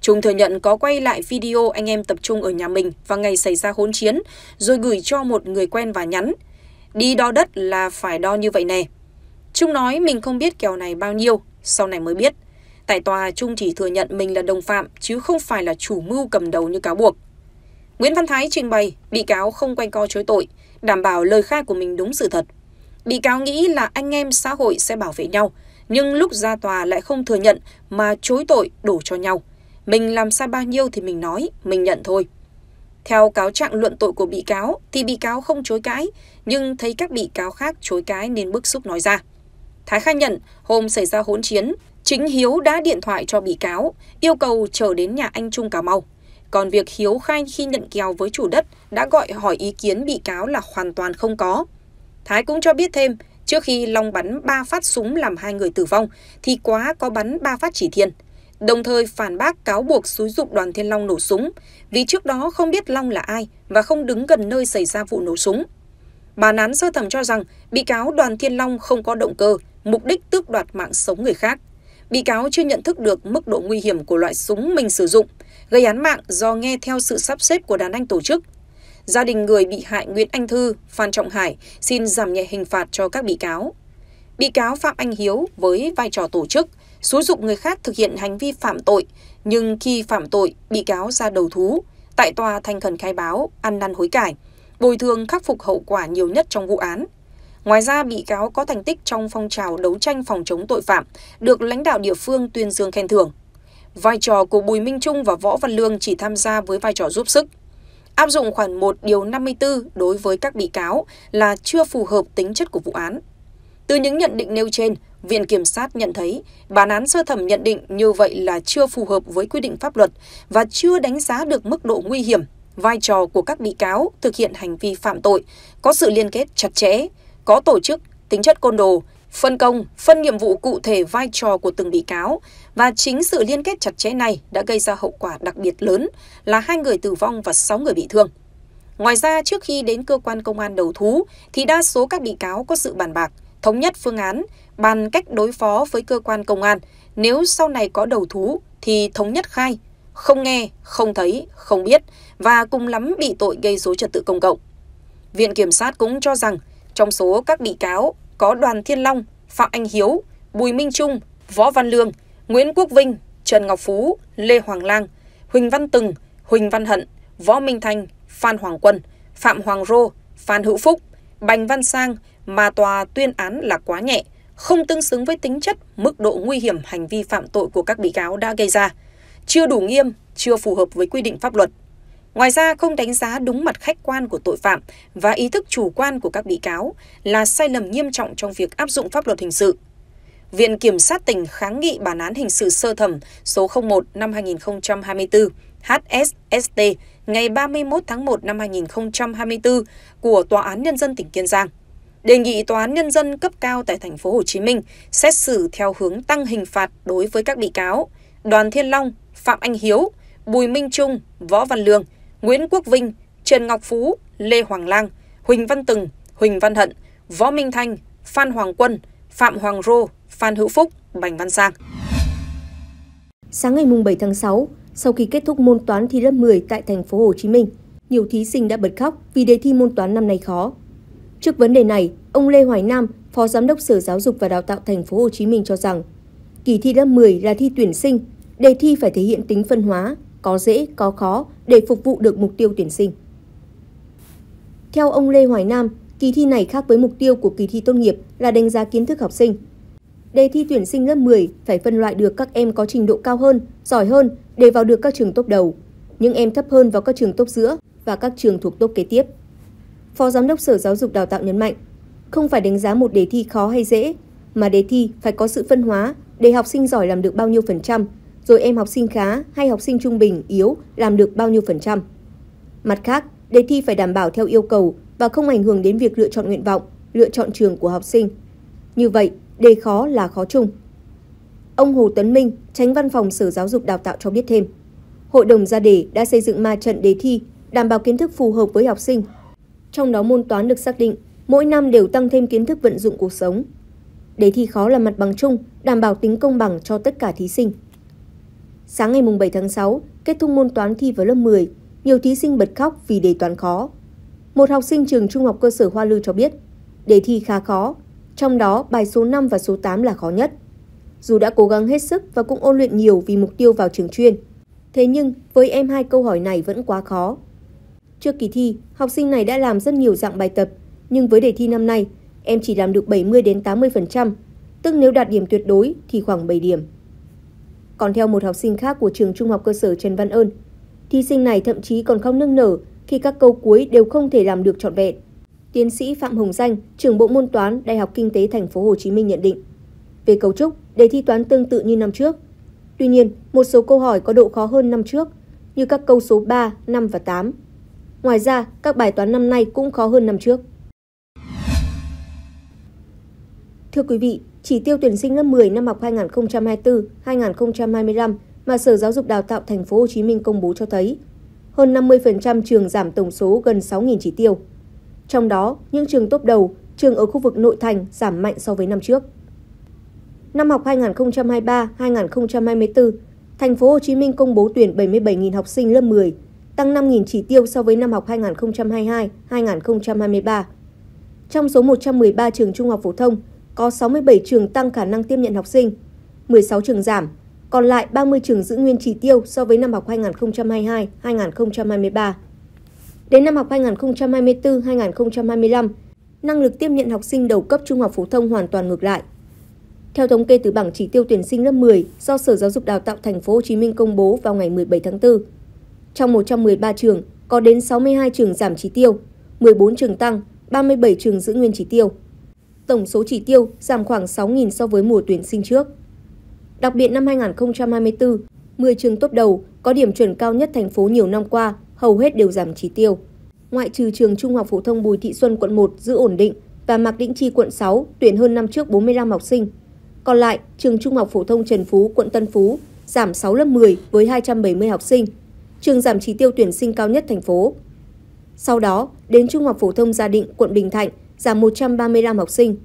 Trung thừa nhận có quay lại video anh em tập trung ở nhà mình vào ngày xảy ra hỗn chiến, rồi gửi cho một người quen và nhắn. Đi đo đất là phải đo như vậy nè. Trung nói mình không biết kèo này bao nhiêu, sau này mới biết. Tại tòa, Trung chỉ thừa nhận mình là đồng phạm chứ không phải là chủ mưu cầm đầu như cáo buộc. Nguyễn Văn Thái trình bày, bị cáo không quanh co chối tội, đảm bảo lời khai của mình đúng sự thật. Bị cáo nghĩ là anh em xã hội sẽ bảo vệ nhau, nhưng lúc ra tòa lại không thừa nhận mà chối tội đổ cho nhau. Mình làm sai bao nhiêu thì mình nói, mình nhận thôi. Theo cáo trạng luận tội của bị cáo thì bị cáo không chối cãi, nhưng thấy các bị cáo khác chối cãi nên bức xúc nói ra. Thái khai nhận, hôm xảy ra hỗn chiến, chính Hiếu đã điện thoại cho bị cáo, yêu cầu trở đến nhà anh Trung Cà Mau. Còn việc Hiếu khai khi nhận kèo với chủ đất đã gọi hỏi ý kiến bị cáo là hoàn toàn không có. Thái cũng cho biết thêm, trước khi Long bắn ba phát súng làm hai người tử vong, thì quá có bắn ba phát chỉ thiên đồng thời phản bác cáo buộc xúi dục đoàn Thiên Long nổ súng, vì trước đó không biết Long là ai và không đứng gần nơi xảy ra vụ nổ súng. Bản án sơ thẩm cho rằng bị cáo Đoàn Thiên Long không có động cơ, mục đích tước đoạt mạng sống người khác. Bị cáo chưa nhận thức được mức độ nguy hiểm của loại súng mình sử dụng, gây án mạng do nghe theo sự sắp xếp của đàn anh tổ chức. Gia đình người bị hại Nguyễn Anh Thư, Phan Trọng Hải xin giảm nhẹ hình phạt cho các bị cáo. Bị cáo Phạm Anh Hiếu với vai trò tổ chức xúi dục người khác thực hiện hành vi phạm tội, nhưng khi phạm tội, bị cáo ra đầu thú, tại tòa thành khẩn khai báo, ăn năn hối cải, bồi thường khắc phục hậu quả nhiều nhất trong vụ án. Ngoài ra, bị cáo có thành tích trong phong trào đấu tranh phòng chống tội phạm, được lãnh đạo địa phương tuyên dương khen thưởng. Vai trò của Bùi Minh Trung và Võ Văn Lương chỉ tham gia với vai trò giúp sức. Áp dụng khoản 1 điều 54 đối với các bị cáo là chưa phù hợp tính chất của vụ án. Từ những nhận định nêu trên, Viện Kiểm sát nhận thấy bản án sơ thẩm nhận định như vậy là chưa phù hợp với quy định pháp luật và chưa đánh giá được mức độ nguy hiểm, vai trò của các bị cáo thực hiện hành vi phạm tội, có sự liên kết chặt chẽ, có tổ chức, tính chất côn đồ, phân công, phân nhiệm vụ cụ thể vai trò của từng bị cáo và chính sự liên kết chặt chẽ này đã gây ra hậu quả đặc biệt lớn là hai người tử vong và sáu người bị thương. Ngoài ra, trước khi đến cơ quan công an đầu thú thì đa số các bị cáo có sự bàn bạc, thống nhất phương án bàn cách đối phó với cơ quan công an nếu sau này có đầu thú thì thống nhất khai, không nghe, không thấy, không biết và cùng lắm bị tội gây dối trật tự công cộng. Viện Kiểm sát cũng cho rằng trong số các bị cáo có Đoàn Thiên Long, Phạm Anh Hiếu, Bùi Minh Trung, Võ Văn Lương, Nguyễn Quốc Vinh, Trần Ngọc Phú, Lê Hoàng Lang, Huỳnh Văn Từng, Huỳnh Văn Hận, Võ Minh Thanh, Phan Hoàng Quân, Phạm Hoàng Rô, Phan Hữu Phúc, Bành Văn Sang mà tòa tuyên án là quá nhẹ – không tương xứng với tính chất, mức độ nguy hiểm hành vi phạm tội của các bị cáo đã gây ra, chưa đủ nghiêm, chưa phù hợp với quy định pháp luật. Ngoài ra, không đánh giá đúng mặt khách quan của tội phạm và ý thức chủ quan của các bị cáo là sai lầm nghiêm trọng trong việc áp dụng pháp luật hình sự. Viện Kiểm sát tỉnh kháng nghị bản án hình sự sơ thẩm số 01 năm 2024 HSST ngày 31 tháng 1 năm 2024 của Tòa án Nhân dân tỉnh Kiên Giang đề nghị tòa án nhân dân cấp cao tại thành phố Hồ Chí Minh xét xử theo hướng tăng hình phạt đối với các bị cáo Đoàn Thiên Long, Phạm Anh Hiếu, Bùi Minh Trung, Võ Văn Lương, Nguyễn Quốc Vinh, Trần Ngọc Phú, Lê Hoàng Lang, Huỳnh Văn Từng, Huỳnh Văn Hận, Võ Minh Thanh, Phan Hoàng Quân, Phạm Hoàng Rô, Phan Hữu Phúc, Bành Văn Sang. Sáng ngày 7 tháng 6, sau khi kết thúc môn toán thi lớp 10 tại thành phố Hồ Chí Minh, nhiều thí sinh đã bật khóc vì đề thi môn toán năm nay khó. Trước vấn đề này, ông Lê Hoài Nam, Phó Giám đốc Sở Giáo dục và Đào tạo Thành phố Hồ Chí Minh cho rằng, kỳ thi lớp 10 là thi tuyển sinh, đề thi phải thể hiện tính phân hóa, có dễ, có khó để phục vụ được mục tiêu tuyển sinh. Theo ông Lê Hoài Nam, kỳ thi này khác với mục tiêu của kỳ thi tốt nghiệp là đánh giá kiến thức học sinh. Đề thi tuyển sinh lớp 10 phải phân loại được các em có trình độ cao hơn, giỏi hơn để vào được các trường tốt đầu, những em thấp hơn vào các trường tốt giữa và các trường thuộc tốt kế tiếp. Phó Giám đốc Sở Giáo dục Đào tạo nhấn mạnh, không phải đánh giá một đề thi khó hay dễ, mà đề thi phải có sự phân hóa để học sinh giỏi làm được bao nhiêu phần trăm, rồi em học sinh khá hay học sinh trung bình, yếu làm được bao nhiêu phần trăm. Mặt khác, đề thi phải đảm bảo theo yêu cầu và không ảnh hưởng đến việc lựa chọn nguyện vọng, lựa chọn trường của học sinh. Như vậy, đề khó là khó chung. Ông Hồ Tuấn Minh, tránh văn phòng Sở Giáo dục Đào tạo cho biết thêm, Hội đồng ra đề đã xây dựng ma trận đề thi, đảm bảo kiến thức phù hợp với học sinh trong đó môn toán được xác định, mỗi năm đều tăng thêm kiến thức vận dụng cuộc sống. Đề thi khó là mặt bằng chung, đảm bảo tính công bằng cho tất cả thí sinh. Sáng ngày 7 tháng 6, kết thúc môn toán thi vào lớp 10, nhiều thí sinh bật khóc vì đề toán khó. Một học sinh trường trung học cơ sở Hoa Lư cho biết, đề thi khá khó, trong đó bài số 5 và số 8 là khó nhất. Dù đã cố gắng hết sức và cũng ôn luyện nhiều vì mục tiêu vào trường chuyên, thế nhưng với em hai câu hỏi này vẫn quá khó, Trước kỳ thi, học sinh này đã làm rất nhiều dạng bài tập, nhưng với đề thi năm nay, em chỉ làm được 70 đến 80%, tức nếu đạt điểm tuyệt đối thì khoảng 7 điểm. Còn theo một học sinh khác của trường trung học cơ sở Trần Văn Ơn, thí sinh này thậm chí còn không nức nở khi các câu cuối đều không thể làm được trọn vẹn. Tiến sĩ Phạm Hồng Danh, trưởng bộ môn toán Đại học Kinh tế Thành phố Hồ Chí Minh nhận định, về cấu trúc, đề thi toán tương tự như năm trước. Tuy nhiên, một số câu hỏi có độ khó hơn năm trước, như các câu số 3, 5 và 8 Ngoài ra, các bài toán năm nay cũng khó hơn năm trước. Thưa quý vị, chỉ tiêu tuyển sinh lớp 10 năm học 2024-2025 mà Sở Giáo dục Đào tạo Thành phố Hồ Chí Minh công bố cho thấy hơn 50% trường giảm tổng số gần 6.000 chỉ tiêu. Trong đó, những trường tốt đầu, trường ở khu vực nội thành giảm mạnh so với năm trước. Năm học 2023-2024, Thành phố Hồ Chí Minh công bố tuyển 77.000 học sinh lớp 10 tăng 5.000 chỉ tiêu so với năm học 2022-2023. Trong số 113 trường trung học phổ thông, có 67 trường tăng khả năng tiếp nhận học sinh, 16 trường giảm, còn lại 30 trường giữ nguyên chỉ tiêu so với năm học 2022-2023. Đến năm học 2024-2025, năng lực tiếp nhận học sinh đầu cấp trung học phổ thông hoàn toàn ngược lại. Theo thống kê từ bảng chỉ tiêu tuyển sinh lớp 10 do Sở Giáo dục Đào tạo Thành phố Hồ Chí Minh công bố vào ngày 17 tháng 4, trong 113 trường, có đến 62 trường giảm trí tiêu, 14 trường tăng, 37 trường giữ nguyên trí tiêu. Tổng số chỉ tiêu giảm khoảng 6.000 so với mùa tuyển sinh trước. Đặc biệt năm 2024, 10 trường tốt đầu có điểm chuẩn cao nhất thành phố nhiều năm qua, hầu hết đều giảm chỉ tiêu. Ngoại trừ trường Trung học phổ thông Bùi Thị Xuân quận 1 giữ ổn định và Mạc Đĩnh Chi quận 6 tuyển hơn năm trước 45 học sinh. Còn lại, trường Trung học phổ thông Trần Phú quận Tân Phú giảm 6 lớp 10 với 270 học sinh – trường giảm trí tiêu tuyển sinh cao nhất thành phố. Sau đó, đến Trung học phổ thông Gia Định, quận Bình Thạnh giảm 135 học sinh.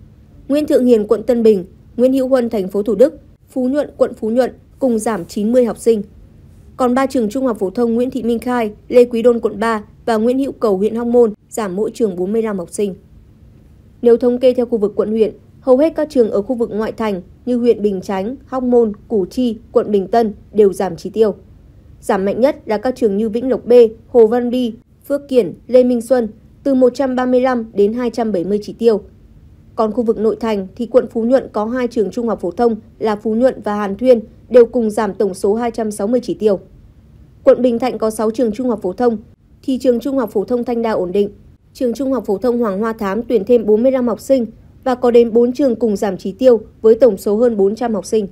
Nguyễn Thượng Hiền, quận Tân Bình, Nguyễn Hữu Huân, thành phố Thủ Đức, Phú Nhuận, quận Phú Nhuận cùng giảm 90 học sinh. Còn ba trường Trung học phổ thông Nguyễn Thị Minh Khai, Lê Quý Đôn, quận 3 và Nguyễn Hữu Cầu, huyện Hóc Môn giảm mỗi trường 45 học sinh. Nếu thống kê theo khu vực quận huyện, hầu hết các trường ở khu vực ngoại thành như huyện Bình Chánh, Hóc Môn, Củ Chi, quận Bình Tân đều giảm chỉ tiêu giảm mạnh nhất là các trường như Vĩnh Lộc B, Hồ Văn Bi, Phước Kiển, Lê Minh Xuân từ 135 đến 270 chỉ tiêu. Còn khu vực nội thành thì quận Phú Nhuận có hai trường trung học phổ thông là Phú Nhuận và Hàn Thuyên đều cùng giảm tổng số 260 chỉ tiêu. Quận Bình Thạnh có 6 trường trung học phổ thông thì trường trung học phổ thông Thanh Đa ổn định. Trường trung học phổ thông Hoàng Hoa Thám tuyển thêm 45 học sinh và có đến 4 trường cùng giảm chỉ tiêu với tổng số hơn 400 học sinh.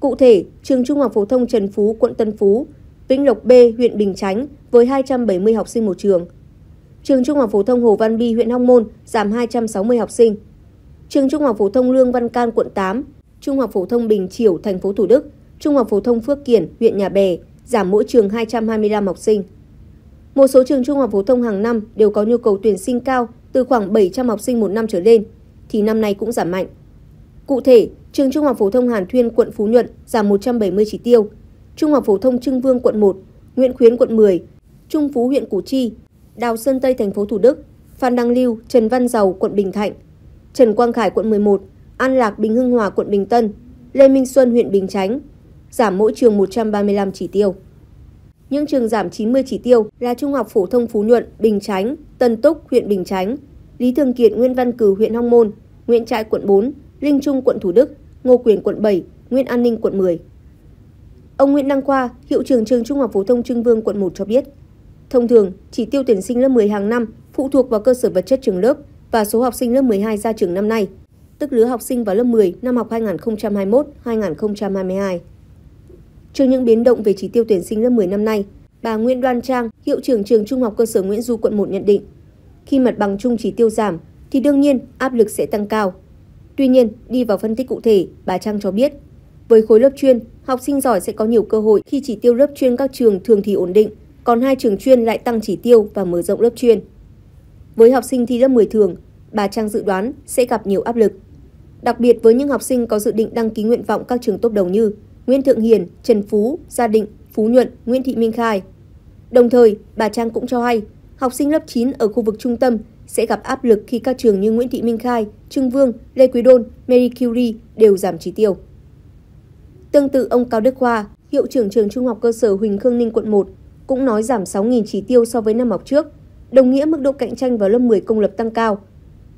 Cụ thể, trường Trung học phổ thông Trần Phú, quận Tân Phú, Vĩnh Lộc B, huyện Bình Chánh với 270 học sinh một trường. Trường Trung học phổ thông Hồ Văn Bi, huyện Hóc Môn giảm 260 học sinh. Trường Trung học phổ thông Lương Văn Can, quận 8, Trung học phổ thông Bình Chiểu, thành phố Thủ Đức, Trung học phổ thông Phước Kiển, huyện Nhà Bè giảm mỗi trường 225 học sinh. Một số trường trung học phổ thông hàng năm đều có nhu cầu tuyển sinh cao từ khoảng 700 học sinh một năm trở lên, thì năm nay cũng giảm mạnh. Cụ thể, trường Trung học phổ thông Hàn Thuyên quận Phú Nhuận giảm 170 chỉ tiêu, Trung học phổ thông Trưng Vương quận 1, Nguyễn Khuyến quận 10, Trung Phú huyện Củ Chi, Đào Sơn Tây thành phố Thủ Đức, Phan Đăng Lưu, Trần Văn Dầu quận Bình Thạnh, Trần Quang Khải quận 11, An Lạc Bình Hưng Hòa quận Bình Tân, Lê Minh Xuân huyện Bình Chánh, giảm mỗi trường 135 chỉ tiêu. Những trường giảm 90 chỉ tiêu là Trung học phổ thông Phú Nhuận, Bình Chánh, Tân Túc, huyện Bình Chánh, Lý Thường Kiệt, Nguyễn Văn Cử, huyện Hóc Môn, Nguyễn Trãi, quận 4, Linh Trung quận Thủ Đức, Ngô Quyền quận 7, Nguyễn An Ninh quận 10. Ông Nguyễn Đăng Khoa, hiệu trưởng trường Trung học phổ thông Trưng Vương quận 1 cho biết, thông thường chỉ tiêu tuyển sinh lớp 10 hàng năm phụ thuộc vào cơ sở vật chất trường lớp và số học sinh lớp 12 ra trường năm nay, tức lứa học sinh vào lớp 10 năm học 2021-2022. Trước những biến động về chỉ tiêu tuyển sinh lớp 10 năm nay, bà Nguyễn Đoan Trang, hiệu trưởng trường Trung học cơ sở Nguyễn Du quận 1 nhận định, khi mặt bằng chung chỉ tiêu giảm thì đương nhiên áp lực sẽ tăng cao Tuy nhiên, đi vào phân tích cụ thể, bà Trang cho biết, với khối lớp chuyên, học sinh giỏi sẽ có nhiều cơ hội khi chỉ tiêu lớp chuyên các trường thường thì ổn định, còn hai trường chuyên lại tăng chỉ tiêu và mở rộng lớp chuyên. Với học sinh thi lớp 10 thường, bà Trang dự đoán sẽ gặp nhiều áp lực. Đặc biệt với những học sinh có dự định đăng ký nguyện vọng các trường tốt đầu như Nguyễn Thượng Hiền, Trần Phú, Gia Định, Phú Nhuận, Nguyễn Thị Minh Khai. Đồng thời, bà Trang cũng cho hay, học sinh lớp 9 ở khu vực trung tâm sẽ gặp áp lực khi các trường như Nguyễn Thị Minh Khai, Trương Vương, Lê Quý Đôn, Mary Curie đều giảm trí tiêu. Tương tự ông Cao Đức Khoa, hiệu trưởng trường Trung học cơ sở Huỳnh Khương Ninh quận 1, cũng nói giảm 6.000 trí tiêu so với năm học trước, đồng nghĩa mức độ cạnh tranh vào lớp 10 công lập tăng cao.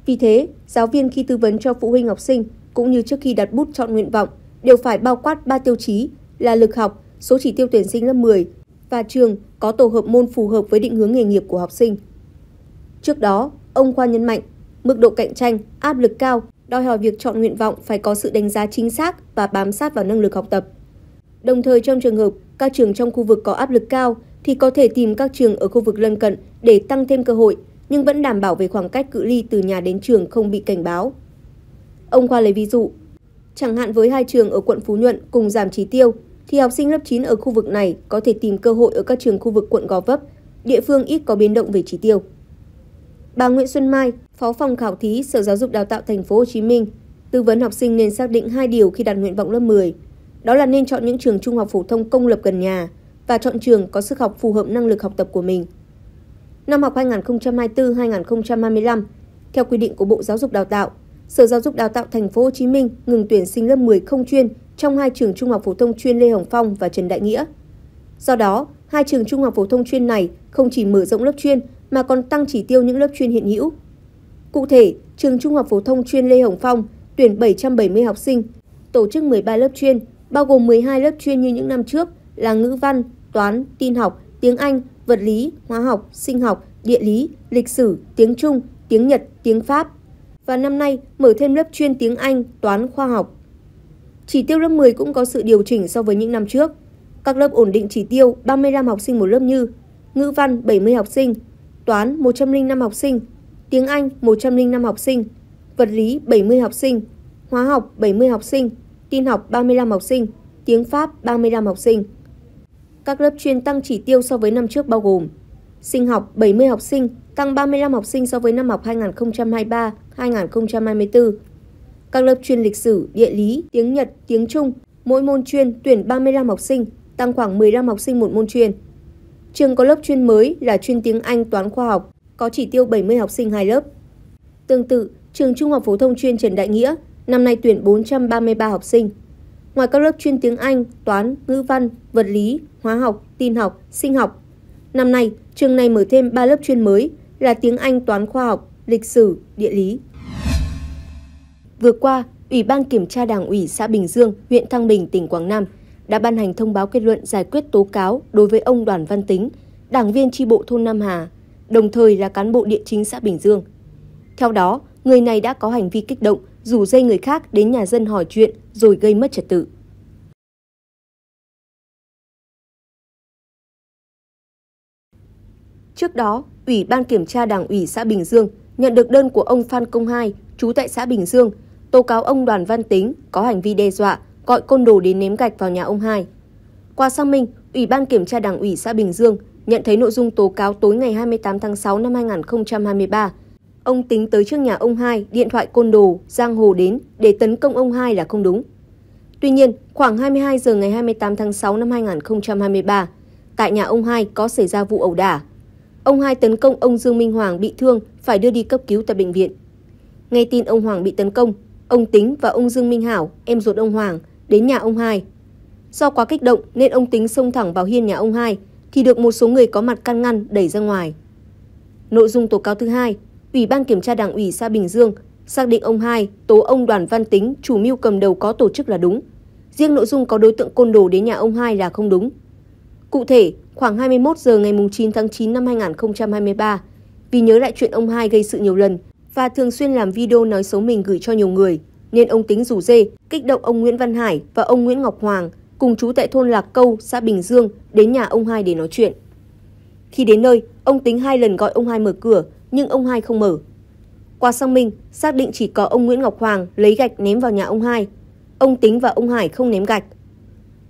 Vì thế, giáo viên khi tư vấn cho phụ huynh học sinh cũng như trước khi đặt bút chọn nguyện vọng đều phải bao quát 3 tiêu chí là lực học, số chỉ tiêu tuyển sinh lớp 10 và trường có tổ hợp môn phù hợp với định hướng nghề nghiệp của học sinh. Trước đó, Ông Khoa nhấn mạnh, mức độ cạnh tranh, áp lực cao đòi hỏi việc chọn nguyện vọng phải có sự đánh giá chính xác và bám sát vào năng lực học tập. Đồng thời trong trường hợp các trường trong khu vực có áp lực cao thì có thể tìm các trường ở khu vực lân cận để tăng thêm cơ hội nhưng vẫn đảm bảo về khoảng cách cự ly từ nhà đến trường không bị cảnh báo. Ông Khoa lấy ví dụ, chẳng hạn với hai trường ở quận Phú Nhuận cùng giảm trí tiêu thì học sinh lớp 9 ở khu vực này có thể tìm cơ hội ở các trường khu vực quận Gò Vấp, địa phương ít có biến động về trí tiêu. Bà Nguyễn Xuân Mai, Phó phòng khảo thí Sở Giáo dục Đào tạo Thành phố Hồ Chí Minh, tư vấn học sinh nên xác định hai điều khi đặt nguyện vọng lớp 10. Đó là nên chọn những trường trung học phổ thông công lập gần nhà và chọn trường có sức học phù hợp năng lực học tập của mình. Năm học 2024-2025, theo quy định của Bộ Giáo dục Đào tạo, Sở Giáo dục Đào tạo Thành phố Hồ Chí Minh ngừng tuyển sinh lớp 10 không chuyên trong hai trường trung học phổ thông chuyên Lê Hồng Phong và Trần Đại Nghĩa. Do đó, hai trường trung học phổ thông chuyên này không chỉ mở rộng lớp chuyên mà còn tăng chỉ tiêu những lớp chuyên hiện hữu. Cụ thể, trường Trung học phổ thông chuyên Lê Hồng Phong tuyển 770 học sinh, tổ chức 13 lớp chuyên, bao gồm 12 lớp chuyên như những năm trước là ngữ văn, toán, tin học, tiếng Anh, vật lý, hóa học, sinh học, địa lý, lịch sử, tiếng Trung, tiếng Nhật, tiếng Pháp. Và năm nay mở thêm lớp chuyên tiếng Anh, toán, khoa học. Chỉ tiêu lớp 10 cũng có sự điều chỉnh so với những năm trước. Các lớp ổn định chỉ tiêu 35 học sinh một lớp như ngữ văn 70 học sinh, toán 105 học sinh, tiếng Anh 105 học sinh, vật lý 70 học sinh, hóa học 70 học sinh, tin học 35 học sinh, tiếng Pháp 35 học sinh. Các lớp chuyên tăng chỉ tiêu so với năm trước bao gồm sinh học 70 học sinh, tăng 35 học sinh so với năm học 2023-2024. Các lớp chuyên lịch sử, địa lý, tiếng Nhật, tiếng Trung, mỗi môn chuyên tuyển 35 học sinh, tăng khoảng 15 học sinh một môn chuyên. Trường có lớp chuyên mới là chuyên tiếng Anh toán khoa học, có chỉ tiêu 70 học sinh hai lớp. Tương tự, trường Trung học phổ thông chuyên Trần Đại Nghĩa năm nay tuyển 433 học sinh. Ngoài các lớp chuyên tiếng Anh, toán, ngữ văn, vật lý, hóa học, tin học, sinh học, năm nay trường này mở thêm 3 lớp chuyên mới là tiếng Anh, toán khoa học, lịch sử, địa lý. Vừa qua, Ủy ban Kiểm tra Đảng ủy xã Bình Dương, huyện Thăng Bình, tỉnh Quảng Nam – đã ban hành thông báo kết luận giải quyết tố cáo đối với ông Đoàn Văn Tính, đảng viên tri bộ thôn Nam Hà, đồng thời là cán bộ địa chính xã Bình Dương. Theo đó, người này đã có hành vi kích động, rủ dây người khác đến nhà dân hỏi chuyện rồi gây mất trật tự. Trước đó, Ủy ban kiểm tra Đảng ủy xã Bình Dương nhận được đơn của ông Phan Công Hai, trú tại xã Bình Dương, tố cáo ông Đoàn Văn Tính có hành vi đe dọa, gọi côn đồ đến ném gạch vào nhà ông hai. Qua xác minh, Ủy ban Kiểm tra Đảng ủy xã Bình Dương nhận thấy nội dung tố cáo tối ngày 28 tháng 6 năm 2023. Ông tính tới trước nhà ông hai điện thoại côn đồ Giang Hồ đến để tấn công ông hai là không đúng. Tuy nhiên, khoảng 22 giờ ngày 28 tháng 6 năm 2023, tại nhà ông hai có xảy ra vụ ẩu đả. Ông hai tấn công ông Dương Minh Hoàng bị thương phải đưa đi cấp cứu tại bệnh viện. Nghe tin ông Hoàng bị tấn công, ông Tính và ông Dương Minh Hảo, em ruột ông Hoàng, đến nhà ông Hai. Do quá kích động nên ông Tính xông thẳng vào hiên nhà ông Hai thì được một số người có mặt căn ngăn đẩy ra ngoài. Nội dung tố cáo thứ hai, Ủy ban kiểm tra Đảng ủy xã Bình Dương xác định ông Hai tố ông Đoàn Văn Tính, chủ mưu cầm đầu có tổ chức là đúng. Riêng nội dung có đối tượng côn đồ đến nhà ông Hai là không đúng. Cụ thể, khoảng 21 giờ ngày 9 tháng 9 năm 2023, vì nhớ lại chuyện ông Hai gây sự nhiều lần và thường xuyên làm video nói xấu mình gửi cho nhiều người, nên ông tính rủ dê kích động ông nguyễn văn hải và ông nguyễn ngọc hoàng cùng chú tại thôn lạc câu xã bình dương đến nhà ông hai để nói chuyện khi đến nơi ông tính hai lần gọi ông hai mở cửa nhưng ông hai không mở qua xác minh xác định chỉ có ông nguyễn ngọc hoàng lấy gạch ném vào nhà ông hai ông tính và ông hải không ném gạch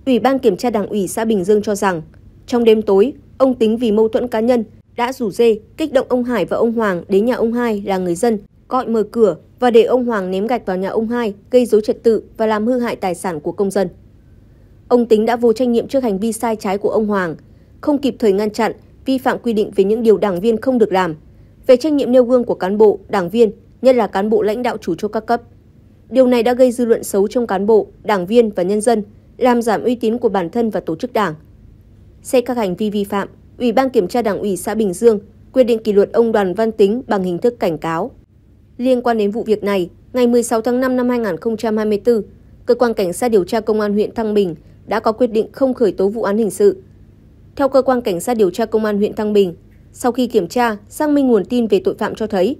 ủy ban kiểm tra đảng ủy xã bình dương cho rằng trong đêm tối ông tính vì mâu thuẫn cá nhân đã rủ dê kích động ông hải và ông hoàng đến nhà ông hai là người dân gọi mở cửa và để ông Hoàng ném gạch vào nhà ông Hai gây dối trật tự và làm hư hại tài sản của công dân. Ông Tính đã vô trách nhiệm trước hành vi sai trái của ông Hoàng, không kịp thời ngăn chặn, vi phạm quy định về những điều đảng viên không được làm, về trách nhiệm nêu gương của cán bộ, đảng viên, nhất là cán bộ lãnh đạo chủ chốt các cấp. Điều này đã gây dư luận xấu trong cán bộ, đảng viên và nhân dân, làm giảm uy tín của bản thân và tổ chức đảng. Xét các hành vi vi phạm, Ủy ban kiểm tra Đảng ủy xã Bình Dương quyết định kỷ luật ông Đoàn Văn Tính bằng hình thức cảnh cáo. Liên quan đến vụ việc này, ngày 16 tháng 5 năm 2024, cơ quan cảnh sát điều tra công an huyện Thăng Bình đã có quyết định không khởi tố vụ án hình sự. Theo cơ quan cảnh sát điều tra công an huyện Thăng Bình, sau khi kiểm tra, xác minh nguồn tin về tội phạm cho thấy,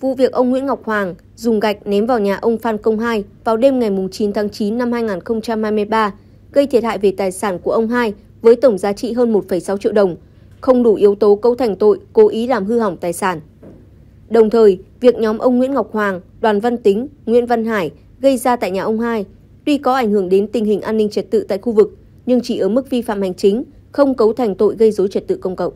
vụ việc ông Nguyễn Ngọc Hoàng dùng gạch ném vào nhà ông Phan Công Hai vào đêm ngày 9 tháng 9 năm 2023 gây thiệt hại về tài sản của ông Hai với tổng giá trị hơn 1,6 triệu đồng, không đủ yếu tố cấu thành tội cố ý làm hư hỏng tài sản. Đồng thời, Việc nhóm ông Nguyễn Ngọc Hoàng, Đoàn Văn Tính, Nguyễn Văn Hải gây ra tại nhà ông Hai tuy có ảnh hưởng đến tình hình an ninh trật tự tại khu vực, nhưng chỉ ở mức vi phạm hành chính, không cấu thành tội gây dối trật tự công cộng.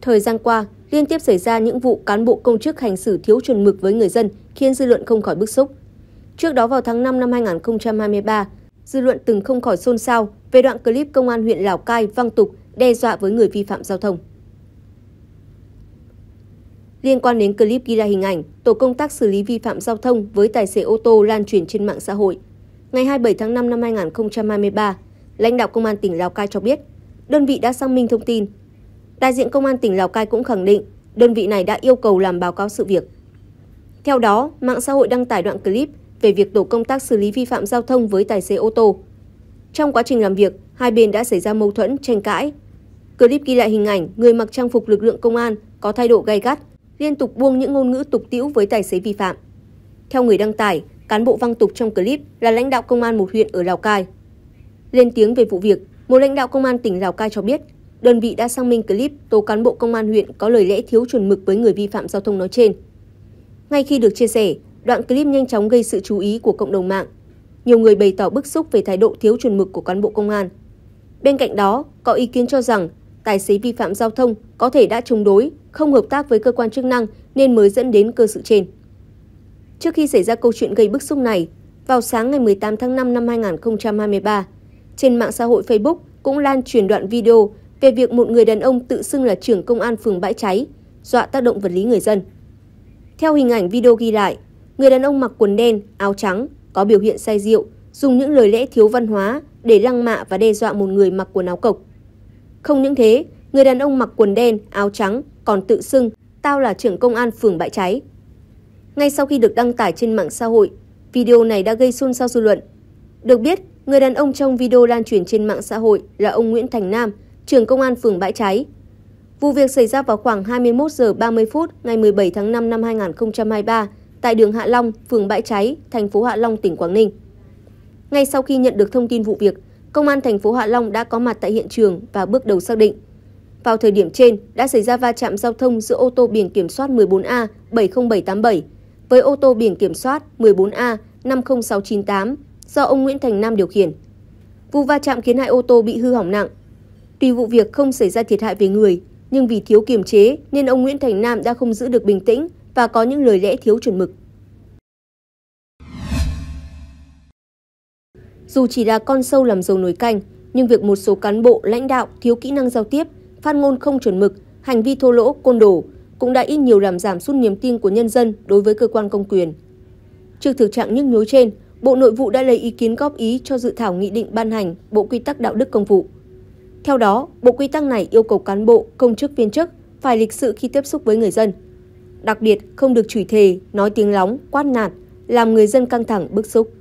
Thời gian qua, liên tiếp xảy ra những vụ cán bộ công chức hành xử thiếu chuẩn mực với người dân, khiến dư luận không khỏi bức xúc. Trước đó vào tháng 5 năm 2023, dư luận từng không khỏi xôn xao về đoạn clip công an huyện Lào Cai văng tục đe dọa với người vi phạm giao thông. Liên quan đến clip ghi lại hình ảnh, tổ công tác xử lý vi phạm giao thông với tài xế ô tô lan truyền trên mạng xã hội. Ngày 27 tháng 5 năm 2023, lãnh đạo công an tỉnh Lào Cai cho biết, đơn vị đã xác minh thông tin. Đại diện công an tỉnh Lào Cai cũng khẳng định, đơn vị này đã yêu cầu làm báo cáo sự việc. Theo đó, mạng xã hội đăng tải đoạn clip về việc tổ công tác xử lý vi phạm giao thông với tài xế ô tô. Trong quá trình làm việc, hai bên đã xảy ra mâu thuẫn, tranh cãi. Clip ghi lại hình ảnh người mặc trang phục lực lượng công an có thái độ gay gắt, liên tục buông những ngôn ngữ tục tiễu với tài xế vi phạm. Theo người đăng tải, cán bộ văng tục trong clip là lãnh đạo công an một huyện ở Lào Cai. Lên tiếng về vụ việc, một lãnh đạo công an tỉnh Lào Cai cho biết, đơn vị đã xác minh clip tố cán bộ công an huyện có lời lẽ thiếu chuẩn mực với người vi phạm giao thông nói trên. Ngay khi được chia sẻ, đoạn clip nhanh chóng gây sự chú ý của cộng đồng mạng. Nhiều người bày tỏ bức xúc về thái độ thiếu chuẩn mực của cán bộ công an. Bên cạnh đó, có ý kiến cho rằng tài xế vi phạm giao thông có thể đã chống đối, không hợp tác với cơ quan chức năng nên mới dẫn đến cơ sự trên. Trước khi xảy ra câu chuyện gây bức xúc này, vào sáng ngày 18 tháng 5 năm 2023, trên mạng xã hội Facebook cũng lan truyền đoạn video về việc một người đàn ông tự xưng là trưởng công an phường Bãi Cháy, dọa tác động vật lý người dân. Theo hình ảnh video ghi lại, người đàn ông mặc quần đen, áo trắng, có biểu hiện say rượu, dùng những lời lẽ thiếu văn hóa để lăng mạ và đe dọa một người mặc quần áo cộc. Không những thế, người đàn ông mặc quần đen, áo trắng còn tự xưng tao là trưởng công an phường bãi cháy. Ngay sau khi được đăng tải trên mạng xã hội, video này đã gây xôn xao dư luận. Được biết, người đàn ông trong video lan truyền trên mạng xã hội là ông Nguyễn Thành Nam, trưởng công an phường bãi cháy. Vụ việc xảy ra vào khoảng 21 giờ 30 phút ngày 17 tháng 5 năm 2023 tại đường Hạ Long, phường Bãi Cháy, thành phố Hạ Long, tỉnh Quảng Ninh. Ngay sau khi nhận được thông tin vụ việc, công an thành phố Hạ Long đã có mặt tại hiện trường và bước đầu xác định. Vào thời điểm trên, đã xảy ra va chạm giao thông giữa ô tô biển kiểm soát 14A 70787 với ô tô biển kiểm soát 14A 50698 do ông Nguyễn Thành Nam điều khiển. Vụ va chạm khiến hai ô tô bị hư hỏng nặng. Tuy vụ việc không xảy ra thiệt hại về người, nhưng vì thiếu kiềm chế nên ông Nguyễn Thành Nam đã không giữ được bình tĩnh và có những lời lẽ thiếu chuẩn mực. Dù chỉ là con sâu làm dầu nồi canh, nhưng việc một số cán bộ, lãnh đạo thiếu kỹ năng giao tiếp, phát ngôn không chuẩn mực, hành vi thô lỗ, côn đồ cũng đã ít nhiều làm giảm sút niềm tin của nhân dân đối với cơ quan công quyền. Trước thực trạng nhức nhối trên, Bộ Nội vụ đã lấy ý kiến góp ý cho dự thảo nghị định ban hành Bộ Quy tắc Đạo đức Công vụ. Theo đó, Bộ Quy tắc này yêu cầu cán bộ, công chức viên chức phải lịch sự khi tiếp xúc với người dân – Đặc biệt không được chửi thề, nói tiếng lóng, quát nạt, làm người dân căng thẳng bức xúc.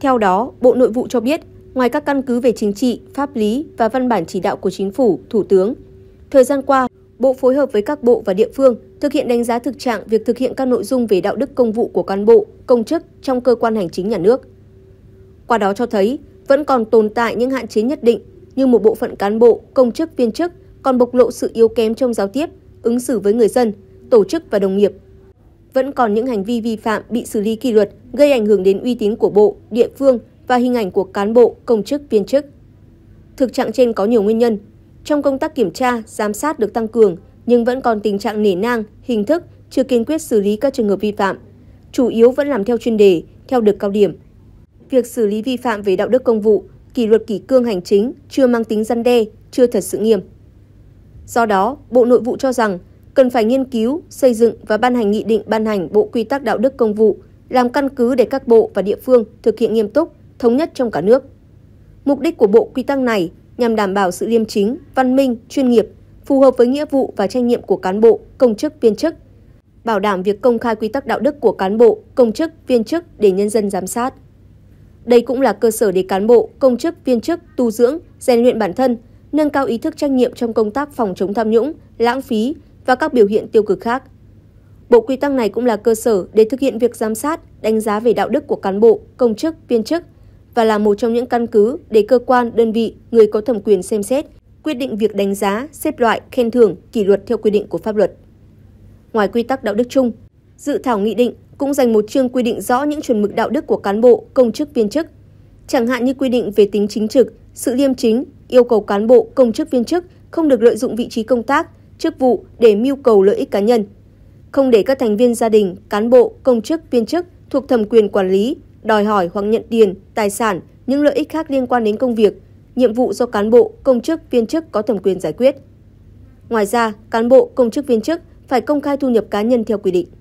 Theo đó, Bộ Nội vụ cho biết, ngoài các căn cứ về chính trị, pháp lý và văn bản chỉ đạo của chính phủ, thủ tướng, thời gian qua, Bộ phối hợp với các bộ và địa phương thực hiện đánh giá thực trạng việc thực hiện các nội dung về đạo đức công vụ của cán bộ, công chức trong cơ quan hành chính nhà nước. Qua đó cho thấy, vẫn còn tồn tại những hạn chế nhất định như một bộ phận cán bộ, công chức, viên chức còn bộc lộ sự yếu kém trong giao tiếp, ứng xử với người dân, tổ chức và đồng nghiệp. Vẫn còn những hành vi vi phạm bị xử lý kỷ luật gây ảnh hưởng đến uy tín của bộ, địa phương và hình ảnh của cán bộ, công chức, viên chức. Thực trạng trên có nhiều nguyên nhân. Trong công tác kiểm tra, giám sát được tăng cường, nhưng vẫn còn tình trạng nể nang, hình thức, chưa kiên quyết xử lý các trường hợp vi phạm. Chủ yếu vẫn làm theo chuyên đề, theo được cao điểm. Việc xử lý vi phạm về đạo đức công vụ, kỷ luật kỷ cương hành chính chưa mang tính răn đe, chưa thật sự nghiêm do đó bộ nội vụ cho rằng cần phải nghiên cứu xây dựng và ban hành nghị định ban hành bộ quy tắc đạo đức công vụ làm căn cứ để các bộ và địa phương thực hiện nghiêm túc thống nhất trong cả nước mục đích của bộ quy tắc này nhằm đảm bảo sự liêm chính văn minh chuyên nghiệp phù hợp với nghĩa vụ và trách nhiệm của cán bộ công chức viên chức bảo đảm việc công khai quy tắc đạo đức của cán bộ công chức viên chức để nhân dân giám sát đây cũng là cơ sở để cán bộ, công chức, viên chức tu dưỡng, rèn luyện bản thân nâng cao ý thức trách nhiệm trong công tác phòng chống tham nhũng lãng phí và các biểu hiện tiêu cực khác. Bộ quy tắc này cũng là cơ sở để thực hiện việc giám sát, đánh giá về đạo đức của cán bộ, công chức, viên chức và là một trong những căn cứ để cơ quan, đơn vị, người có thẩm quyền xem xét, quyết định việc đánh giá, xếp loại, khen thưởng, kỷ luật theo quy định của pháp luật. Ngoài quy tắc đạo đức chung, dự thảo nghị định cũng dành một chương quy định rõ những chuẩn mực đạo đức của cán bộ, công chức, viên chức, chẳng hạn như quy định về tính chính trực, sự liêm chính, yêu cầu cán bộ công chức viên chức không được lợi dụng vị trí công tác chức vụ để mưu cầu lợi ích cá nhân không để các thành viên gia đình cán bộ công chức viên chức thuộc thẩm quyền quản lý đòi hỏi hoặc nhận tiền tài sản những lợi ích khác liên quan đến công việc nhiệm vụ do cán bộ công chức viên chức có thẩm quyền giải quyết ngoài ra cán bộ công chức viên chức phải công khai thu nhập cá nhân theo quy định